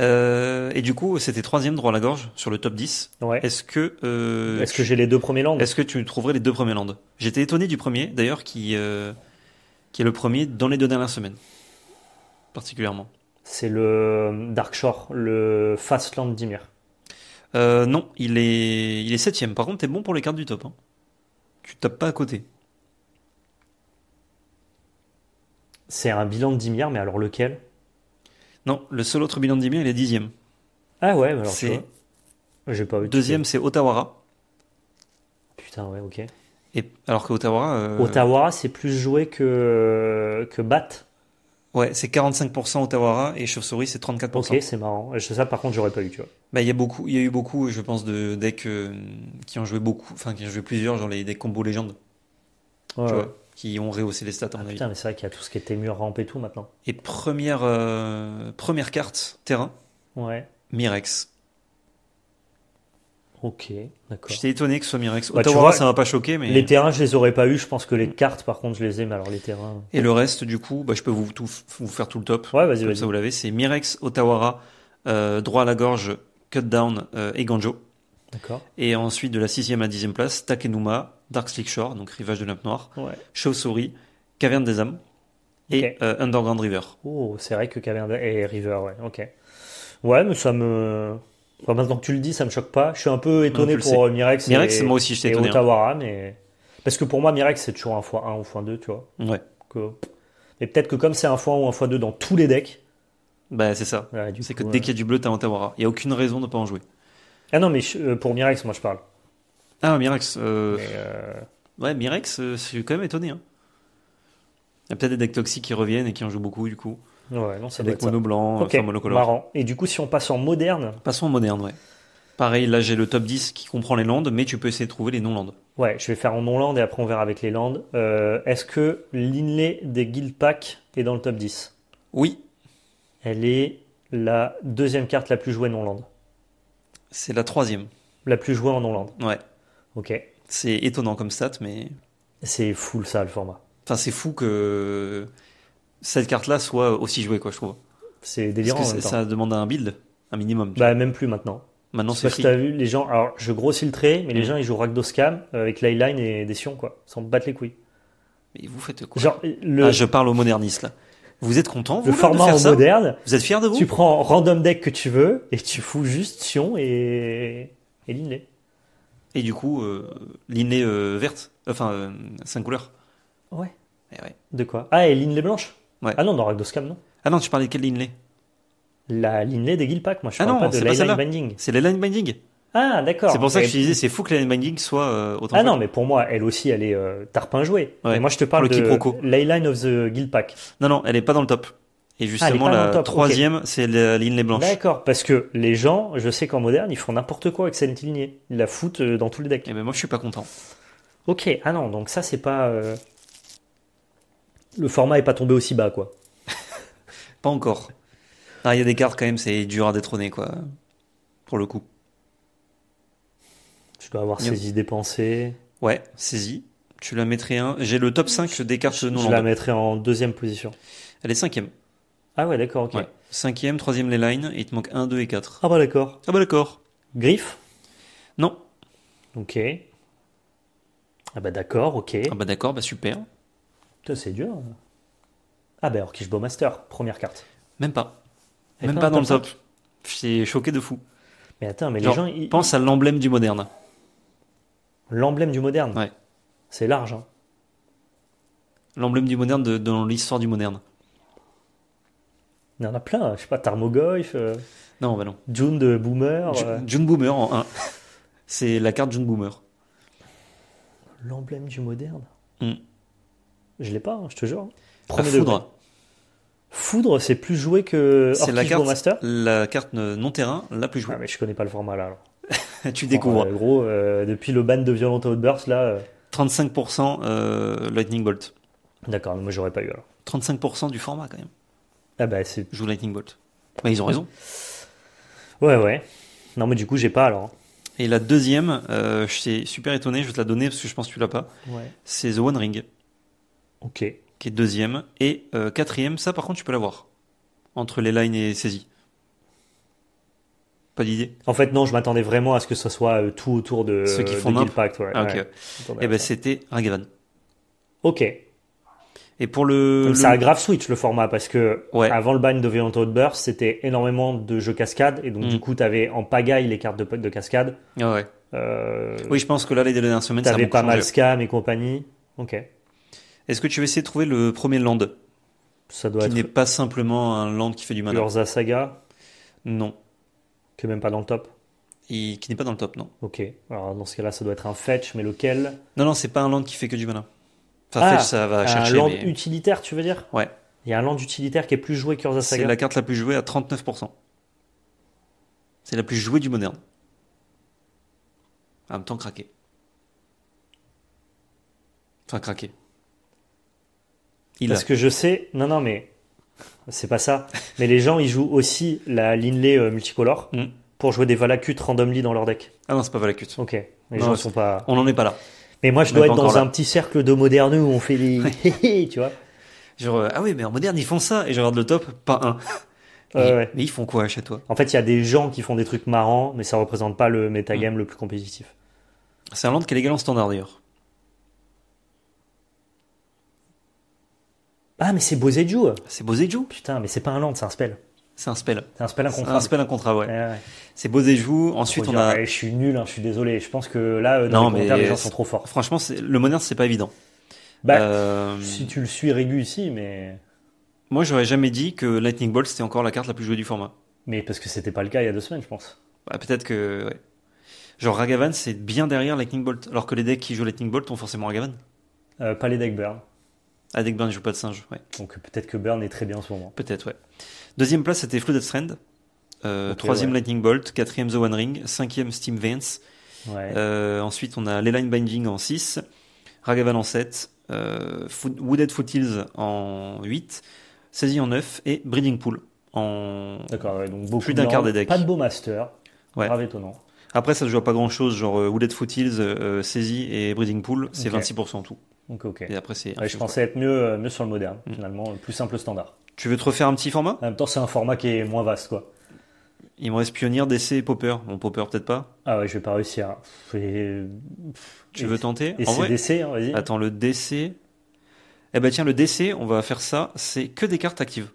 Euh, et du coup, c'était troisième droit à la gorge sur le top 10. Est-ce que euh, est-ce que j'ai les deux premiers landes Est-ce que tu trouverais les deux premiers landes J'étais étonné du premier, d'ailleurs, qui euh, qui est le premier dans les deux dernières semaines, particulièrement. C'est le Dark Shore, le Fastland d'Ymir. non, il est il est septième. Par contre, t'es bon pour les cartes du top. Hein. Tu tapes pas à côté. C'est un bilan de Dimir, mais alors lequel non, le seul autre bilan de 10 il est dixième. Ah ouais, bah alors c'est. J'ai pas vu Deuxième, c'est Otawara. Putain, ouais, ok. Et alors que Otawara, euh, Otawara, c'est plus joué que, que Bat. Ouais, c'est 45% Otawara, et Chauve-souris, c'est 34%. Ok, c'est marrant. Ça, par contre, j'aurais pas eu, tu vois. Bah, il y, a beaucoup, y a eu beaucoup, je pense, de decks euh, qui ont joué beaucoup, enfin, qui ont joué plusieurs, genre les decks combo légendes. Ouais qui ont rehaussé les stats. Ah, en putain, mais c'est vrai qu'il y a tout ce qui était mur, rampe et tout maintenant. Et première, euh, première carte, terrain. Ouais. Mirex. Ok, d'accord. J'étais étonné que ce soit Mirex. Bah, tu vois, ça m'a pas choqué, mais. Les terrains, je les aurais pas eu. Je pense que les cartes, par contre, je les ai, alors les terrains. Et le reste, du coup, bah, je peux vous, vous faire tout le top. Ouais, vas-y, vas-y. Ça, vous l'avez. C'est Mirex, Otawara, euh, droit à la gorge, cut down euh, et Ganjo. D'accord. Et ensuite, de la 6 à 10 place, Takenuma, Dark Slick Shore, donc Rivage de l'Homme Noir, Chauve-souris, Caverne des âmes et euh, Underground River. Oh, c'est vrai que Caverne et River, ouais, ok. Ouais, mais ça me. Enfin, maintenant que tu le dis, ça me choque pas. Je suis un peu étonné pour Mirex. Euh, Mirex, moi aussi, je Otawara, hein. mais. Parce que pour moi, Mirex, c'est toujours un x1 ou x2, tu vois. Ouais. Que... Mais peut-être que comme c'est un x1 ou un x2 dans tous les decks. Ben c'est ça. c'est que dès qu'il y a du bleu, t'as Otawara. Il n'y a aucune raison de ne pas en jouer. Ah non, mais euh, pour Mirex, moi, je parle. Ah, Mirex. Euh, euh, ouais, Mirex, euh, je suis quand même étonné. Hein. Il y a peut-être des decks toxiques qui reviennent et qui en jouent beaucoup, du coup. Ouais, non, ça des mono blanc, Marrant. Et du coup, si on passe en moderne. Passons en moderne, ouais. Pareil, là j'ai le top 10 qui comprend les landes, mais tu peux essayer de trouver les non-landes. Ouais, je vais faire en non landes et après on verra avec les landes. Est-ce que l'inlay des guild packs est dans le top 10 Oui. Elle est la deuxième carte la plus jouée non landes C'est la troisième. La plus jouée en non landes Ouais. Ok. C'est étonnant comme stat, mais. C'est fou ça, le format. Enfin, c'est fou que cette carte-là soit aussi jouée, quoi, je trouve. C'est délirant. ça demande un build, un minimum. Bah, même plus maintenant. Maintenant, c'est que As vu, les gens. Alors, je grossis le trait, mais les mm. gens, ils jouent Ragdos Cam euh, avec Leyline et des Sions, quoi. Sans battre les couilles. Mais vous faites quoi Genre, le... Ah, je parle au moderniste là. Vous êtes content Le format faire ça moderne. Vous êtes fier de vous Tu prends random deck que tu veux et tu fous juste Sion et, et et du coup, euh, euh verte, enfin, euh, cinq couleurs. Ouais. Eh de quoi Ah, et l'inlay blanche Ouais. Ah non, dans Ragdoscam, non Ah non, tu parlais de quelle inlay La l'inlay des Guildpack, moi je ah parle non, pas de line binding. C'est les line binding Ah, d'accord. C'est pour ça que je disais, c'est fou que la line binding soit euh, autant. Ah non, mais pour moi, elle aussi, elle est tarpin jouée. Ouais. Moi je te parle de l'Eyline of the Guildpack. Non, non, elle est pas dans le top. Et justement, la troisième, c'est la ligne les blanches. D'accord, parce que les gens, je sais qu'en moderne, ils font n'importe quoi avec cette lignée. Ils la foutent euh, dans tous les decks. Et eh ben, moi, je suis pas content. Ok, ah non, donc ça, c'est pas. Euh, le format est pas tombé aussi bas, quoi. pas encore. Ah, il y a des cartes, quand même, c'est dur à détrôner, quoi. Pour le coup. Tu dois avoir saisi, pensées. Ouais, saisi. Tu la mettrais un. J'ai le top 5 des cartes non Je la mettrais en deuxième position. Elle est cinquième. Ah ouais, d'accord, ok. Cinquième, troisième les lines, il te manque 1, 2 et 4. Ah bah d'accord. Ah bah d'accord. Griffe Non. Ok. Ah bah d'accord, ok. Ah bah d'accord, bah super. Putain, c'est dur. Ah bah Orkish Master, première carte. Même pas. Même pas, dans le top. J'ai choqué de fou. Mais attends, mais les gens. Ils... Pense à l'emblème du moderne. L'emblème du moderne Ouais. C'est large. Hein. L'emblème du moderne dans l'histoire du moderne. Il y en a plein, je sais pas, Tarmogoyf. Euh, non, bah non. June de Boomer. Euh. June Boomer en 1. C'est la carte June Boomer. L'emblème du moderne. Hmm. Je l'ai pas, hein, je te jure. foudre. Foudre, c'est plus joué que C'est la carte, la carte non-terrain la plus jouée. Ah, mais je connais pas le format là. Alors. tu découvres. En euh, gros, depuis le ban de Violent Outburst là. 35% Lightning Bolt. D'accord, mais moi j'aurais pas eu alors. 35% du format quand même. Ah bah, c'est... Joue Lightning Bolt. Bah, ils ont raison. Ouais, ouais. Non, mais du coup, j'ai pas alors. Et la deuxième, euh, je suis super étonné, je vais te la donner parce que je pense que tu l'as pas. C'est The One Ring. Ok. Qui est deuxième. Et euh, quatrième, ça par contre, tu peux l'avoir. Entre les lines et saisie. Pas d'idée En fait, non, je m'attendais vraiment à ce que ce soit euh, tout autour de. Ceux qui font l'impact. Ah, ok. Et eh ben, c'était Ragavan. Ok. Et pour le, c'est un grave switch le format parce que avant le ban de Violent Outburst, c'était énormément de jeux cascade et donc mm. du coup tu avais en pagaille les cartes de, de cascade. Ah ouais. Euh, oui, je pense que là les dernières semaines, ça pas mal scam et compagnie. Ok. Est-ce que tu veux essayer de trouver le premier land Ça doit qui n'est pas simplement un land qui fait du mana. Urza Saga. Non. Qui est même pas dans le top. qui n'est pas dans le top, non. Ok. Alors dans ce cas-là, ça doit être un fetch, mais lequel Non, non, c'est pas un land qui fait que du mana. Ça, ah, ça va un Un land utilitaire, tu veux dire Ouais. Il y a un land utilitaire qui est plus joué qu'Urza Saga. C'est la carte la plus jouée à 39%. C'est la plus jouée du moderne. En même temps, craqué. Enfin, craqué. Parce que je sais. Non, non, mais. C'est pas ça. mais les gens, ils jouent aussi la Linley euh, multicolore hmm. pour jouer des Valakut randomly dans leur deck. Ah non, c'est pas Valakut. Ok. Les sont pas. On n'en est pas là. Mais moi, je dois être dans un petit cercle de modernes où on fait les. tu vois Genre, euh, ah oui, mais en moderne, ils font ça. Et je regarde le top, pas un. mais, ils font quoi chez toi En fait, il y a des gens qui font des trucs marrants, mais ça représente pas le metagame mm. le plus compétitif. C'est un land qui est légal en standard d'ailleurs. Ah, mais c'est Bozeju. C'est Bozeju. Putain, mais c'est pas un land, c'est un spell. C'est un spell. C'est un spell, un contrat. C'est beau et Ensuite, on a. je suis nul, hein, je suis désolé. Je pense que là, euh, dans non, les mais les gens sont trop forts. Franchement, le moderne, c'est pas évident. Bah, euh, si tu le suis régu ici, mais. Moi, j'aurais jamais dit que Lightning Bolt c'était encore la carte la plus jouée du format. Mais parce que c'était pas le cas il y a deux semaines, je pense. Bah, peut-être que. Ouais. Genre Ragavan, c'est bien derrière Lightning Bolt, alors que les decks qui jouent Lightning Bolt ont forcément Ragavan. Euh, pas les decks Burn. Avec ah, Burn, joue pas de singe, Donc peut-être que Burn est très bien en ce moment. Peut-être, ouais. Deuxième place, c'était Flooded Strand. Euh, troisième, Lightning Bolt. Quatrième, The One Ring. Cinquième, Steam Vance. Euh, ensuite, on a Leyline Binding en 6. Ragavan en 7. Euh, Wooded Foothills en 8. Saisie en 9. Et Breeding Pool en donc beaucoup plus d'un quart des decks. Pas de beau master. Grave étonnant. Après, ça ne joue pas grand chose, genre Wooded Foothills, Saisie et Breeding Pool, c'est 26% en tout ok. Et après, c'est. je pensais être mieux, euh, mieux sur le moderne, mm. finalement, finalement, plus simple standard. Tu veux te refaire un petit format En même temps, c'est un format qui est moins vaste, quoi. Il me reste Pionnier, DC et Popper. Bon, Popper, peut-être pas. Ah ouais, je vais pas réussir. Tu veux tenter Et DC, hein, vas-y. Attends, le DC. Eh ben tiens, le DC, on va faire ça. C'est que des cartes actives.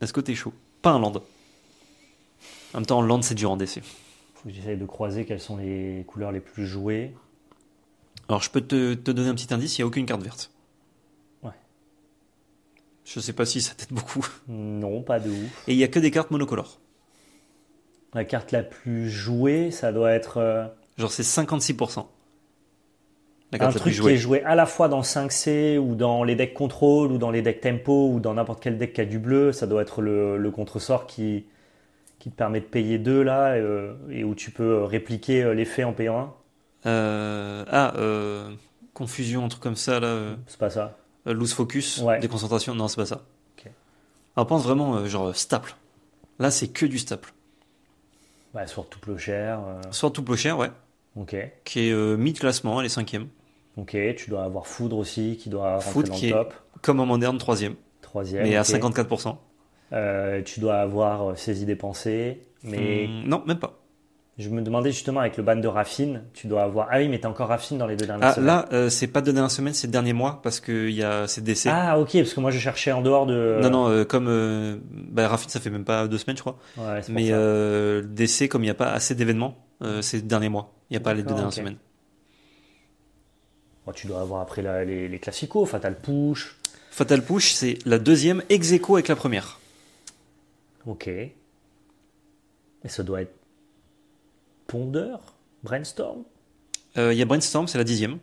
Est-ce que t'es chaud Pas un land. En même temps, land, c'est dur en DC. Faut que j'essaye de croiser quelles sont les couleurs les plus jouées. Alors, je peux te, donner un petit indice, il n'y a aucune carte verte. Ouais. Je sais pas si ça t'aide beaucoup. Non, pas de ouf. Et il n'y a que des cartes monocolores. La carte la plus jouée, ça doit être. Euh, Genre, c'est 56%. La carte la plus truc qui est joué à la fois dans 5C ou dans les decks contrôle ou dans les decks tempo ou dans n'importe quel deck qui a du bleu, ça doit être le, le contresort qui, qui te permet de payer deux là euh, et où tu peux euh, répliquer l'effet en payant un. Euh, ah, euh, Confusion, un truc comme ça, là. Euh. C'est pas ça. loose focus, déconcentration. Non, c'est pas ça. Ah, on Alors, pense vraiment, genre, staple. Là, c'est que du staple. Bah, tout tout Soit Euh... tout tout ouais. Ok. Qui est mi classement elle hein, est cinquième. Ok, tu dois avoir Foudre aussi, qui doit Foudre qui top. comme en moderne, troisième. Troisième. Mais à 54%. tu dois avoir Saisie des pensées, mais. Hmm, non, même pas. Je me demandais justement avec le ban de Raffine, tu dois avoir. Ah oui, mais t'es encore Raffine dans les deux dernières ah, semaines. Là, euh, c'est pas de dernières semaine, c'est dernier mois parce qu'il y a ces décès. Ah ok, parce que moi je cherchais en dehors de. Non non, euh, comme euh, bah, Raffine, ça fait même pas deux semaines, je crois. Ouais, mais décès, comme il n'y a pas assez d'événements, mm. c'est derniers mois. Il n'y a pas les deux dernières semaines. tu dois avoir après les, les Fatal Push. Fatal Push, c'est la deuxième ex avec la première. Ok. Et ça doit être Ponder Brainstorm euh, Il y a Brainstorm, c'est la dixième.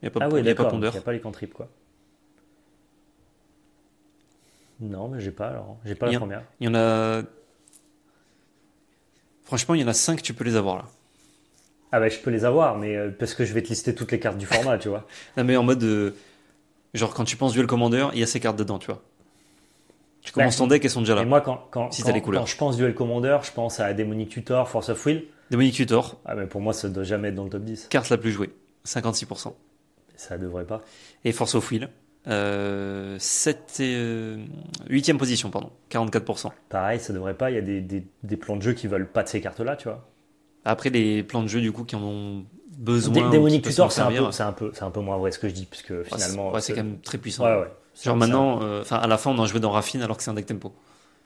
Il n'y a, pas, ah Il n'y a pas les cantrips, quoi. Non, mais j'ai pas alors. J'ai pas la première. Il y en a. Franchement, il y en a cinq. tu peux les avoir là. Ah bah je peux les avoir, mais euh, parce que je vais te lister toutes les cartes du format, tu vois. Non, mais en mode. Euh, genre, quand tu penses Duel Commander, il y a ces cartes dedans, tu vois. Tu bah, commences ton deck, elles sont déjà là. Et moi, quand, quand, quand, je pense Duel Commander, je pense à Demonic Tutor, Force of Will. Dominique Tutor. Ah, mais pour moi, ça ne doit jamais être dans le top 10. Carte la plus jouée, 56%. Ça devrait pas. Et Force of Will, 7 euh, 8e euh, position, pardon, 44%. Pareil, ça devrait pas. Il y a des, plans de jeu qui veulent pas de ces cartes-là, tu vois. Après, des plans de jeu, du coup, qui en ont besoin. Démonicutor, Tutor, c'est un, peu, un peu moins vrai ce que je dis, puisque finalement. c'est quand même très puissant. Genre maintenant, euh, à la fin, on en jouait dans Raffine alors que c'est un deck tempo.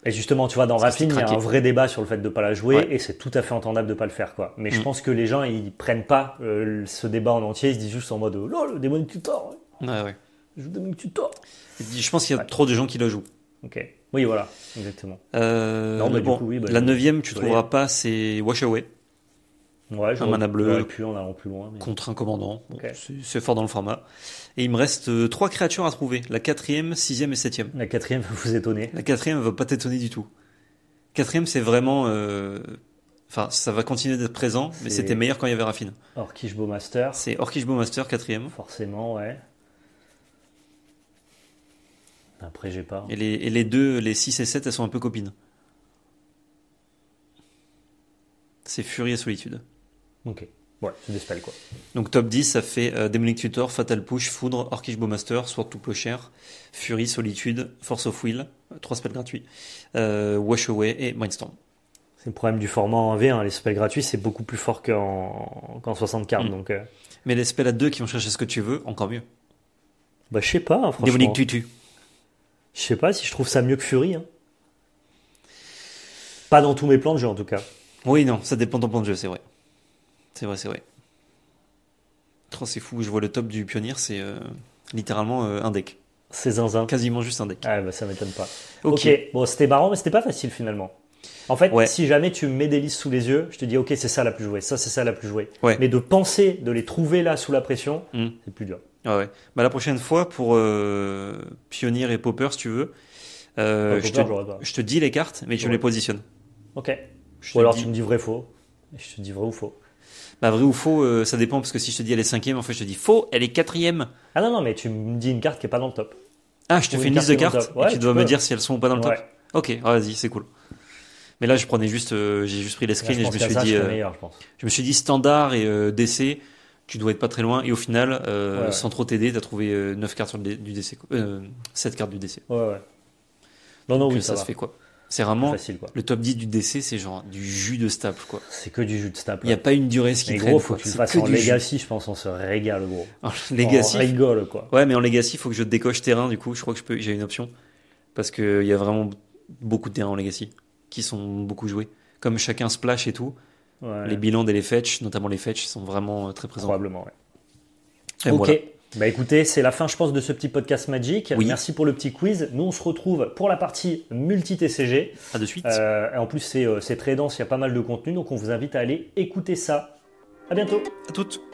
Et justement, tu vois, dans rapine il y a un vrai débat sur le fait de ne pas la jouer, et c'est tout à fait entendable de ne pas le faire, quoi. Mais je mm. pense que les gens, ils prennent pas euh, ce débat en entier, ils se disent juste en mode oh, le démon tutor hein. ouais, Je tutor Je pense qu'il y a trop de gens qui le jouent. Ok. Oui, voilà, exactement. Euh, mais bah, la neuvième, tu ne trouveras pas, c'est Wash Away. Ouais, un mana bleu. en allant plus loin. Contre un commandant. c'est fort dans le format. Et il me reste euh, trois créatures à trouver. La quatrième, sixième et septième. La quatrième va vous étonner. La quatrième va pas t'étonner du tout. Quatrième, c'est vraiment. Euh, enfin, ça va continuer d'être présent, mais c'était meilleur quand il y avait Raffine. Orkish Master. C'est Orkish Bowmaster, quatrième. Forcément, ouais. Après, j'ai pas. Et, les, deux, les six et 7, elles sont un peu copines. C'est Fury et Solitude. Ok. Voilà, c'est des spells quoi. Donc top 10, ça fait euh, Demonic Tutor, Fatal Push, Foudre, Orkish Bowmaster, Sword to Plowshare, Fury, Solitude, Force of Will, 3 euh, spells gratuits, euh, Wash Away et Mindstorm. C'est le problème du format en V, hein. les spells gratuits c'est beaucoup plus fort qu'en 60 cartes. Mm. Donc, euh. Mais les spells à 2 qui vont chercher ce que tu veux, encore mieux. Bah je sais pas, hein, franchement. Demonic Tutu. Je sais pas si je trouve ça mieux que Fury. Hein. Pas dans tous mes plans de jeu en tout cas. Oui, non, ça dépend de ton plan de jeu, c'est vrai. C'est vrai, c'est vrai. Trop, c'est fou. Je vois le top du pionnier, c'est euh, littéralement euh, un deck. C'est zinzin. Quasiment juste un deck. Ah, bah, ça m'étonne pas. ok, bon, c'était marrant, mais c'était pas facile finalement. En fait, si jamais tu mets des listes sous les yeux, je te dis, ok, c'est ça la plus jouée, ça, c'est ça la plus jouée. Mais de penser, de les trouver là sous la pression, mm. c'est plus dur. ouais. Bah, la prochaine fois, pour euh, Pionnier et Popper, si tu veux, bah, je, te, dis les cartes, mais tu les positionnes. Ok. Je Ou alors tu me dis vrai-faux, je te dis vrai ou faux. Bah, vrai ou faux, euh, ça dépend, parce que si je te dis elle est cinquième, en fait, je te dis faux, elle est quatrième. Ah non, non, mais tu me dis une carte qui est pas dans le top. Ah, je te fais une, liste de cartes, et tu, dois me dire si elles sont ou pas dans le top. Ok, ah, vas-y, c'est cool. Mais là, je prenais juste, euh, j'ai juste pris les screens et je me suis dit, euh, je, me suis dit standard et DC, tu dois être pas très loin. Et au final, sans trop t'aider, t'as trouvé 9 cartes sur du DC, 7 cartes du DC. Ouais, ouais. Non, non, Donc, ça se fait quoi. C'est vraiment le top 10 du DC, c'est genre du jus de staple quoi. C'est que du jus de staple. Il n'y a pas une durée ce qui traîne. gros, faut que tu fasses en legacy, je pense, on se régale gros. En legacy. On rigole quoi. Ouais, mais en legacy, il faut que je décoche terrain du coup, je crois que je peux j'ai une option parce que il y a vraiment beaucoup de terrains en legacy qui sont beaucoup joués. Comme chacun splash et tout. Les bilans et les fetch, notamment les fetch sont vraiment euh, très présents. Probablement ouais. Et ok. Bah écoutez, c'est la fin, je pense, de ce petit podcast Magic. Merci pour le petit quiz. Nous, on se retrouve pour la partie multi-TCG. À de suite. Euh, et en plus, euh, c'est très dense, il y a pas mal de contenu, donc on vous invite à aller écouter ça. À bientôt. À toutes.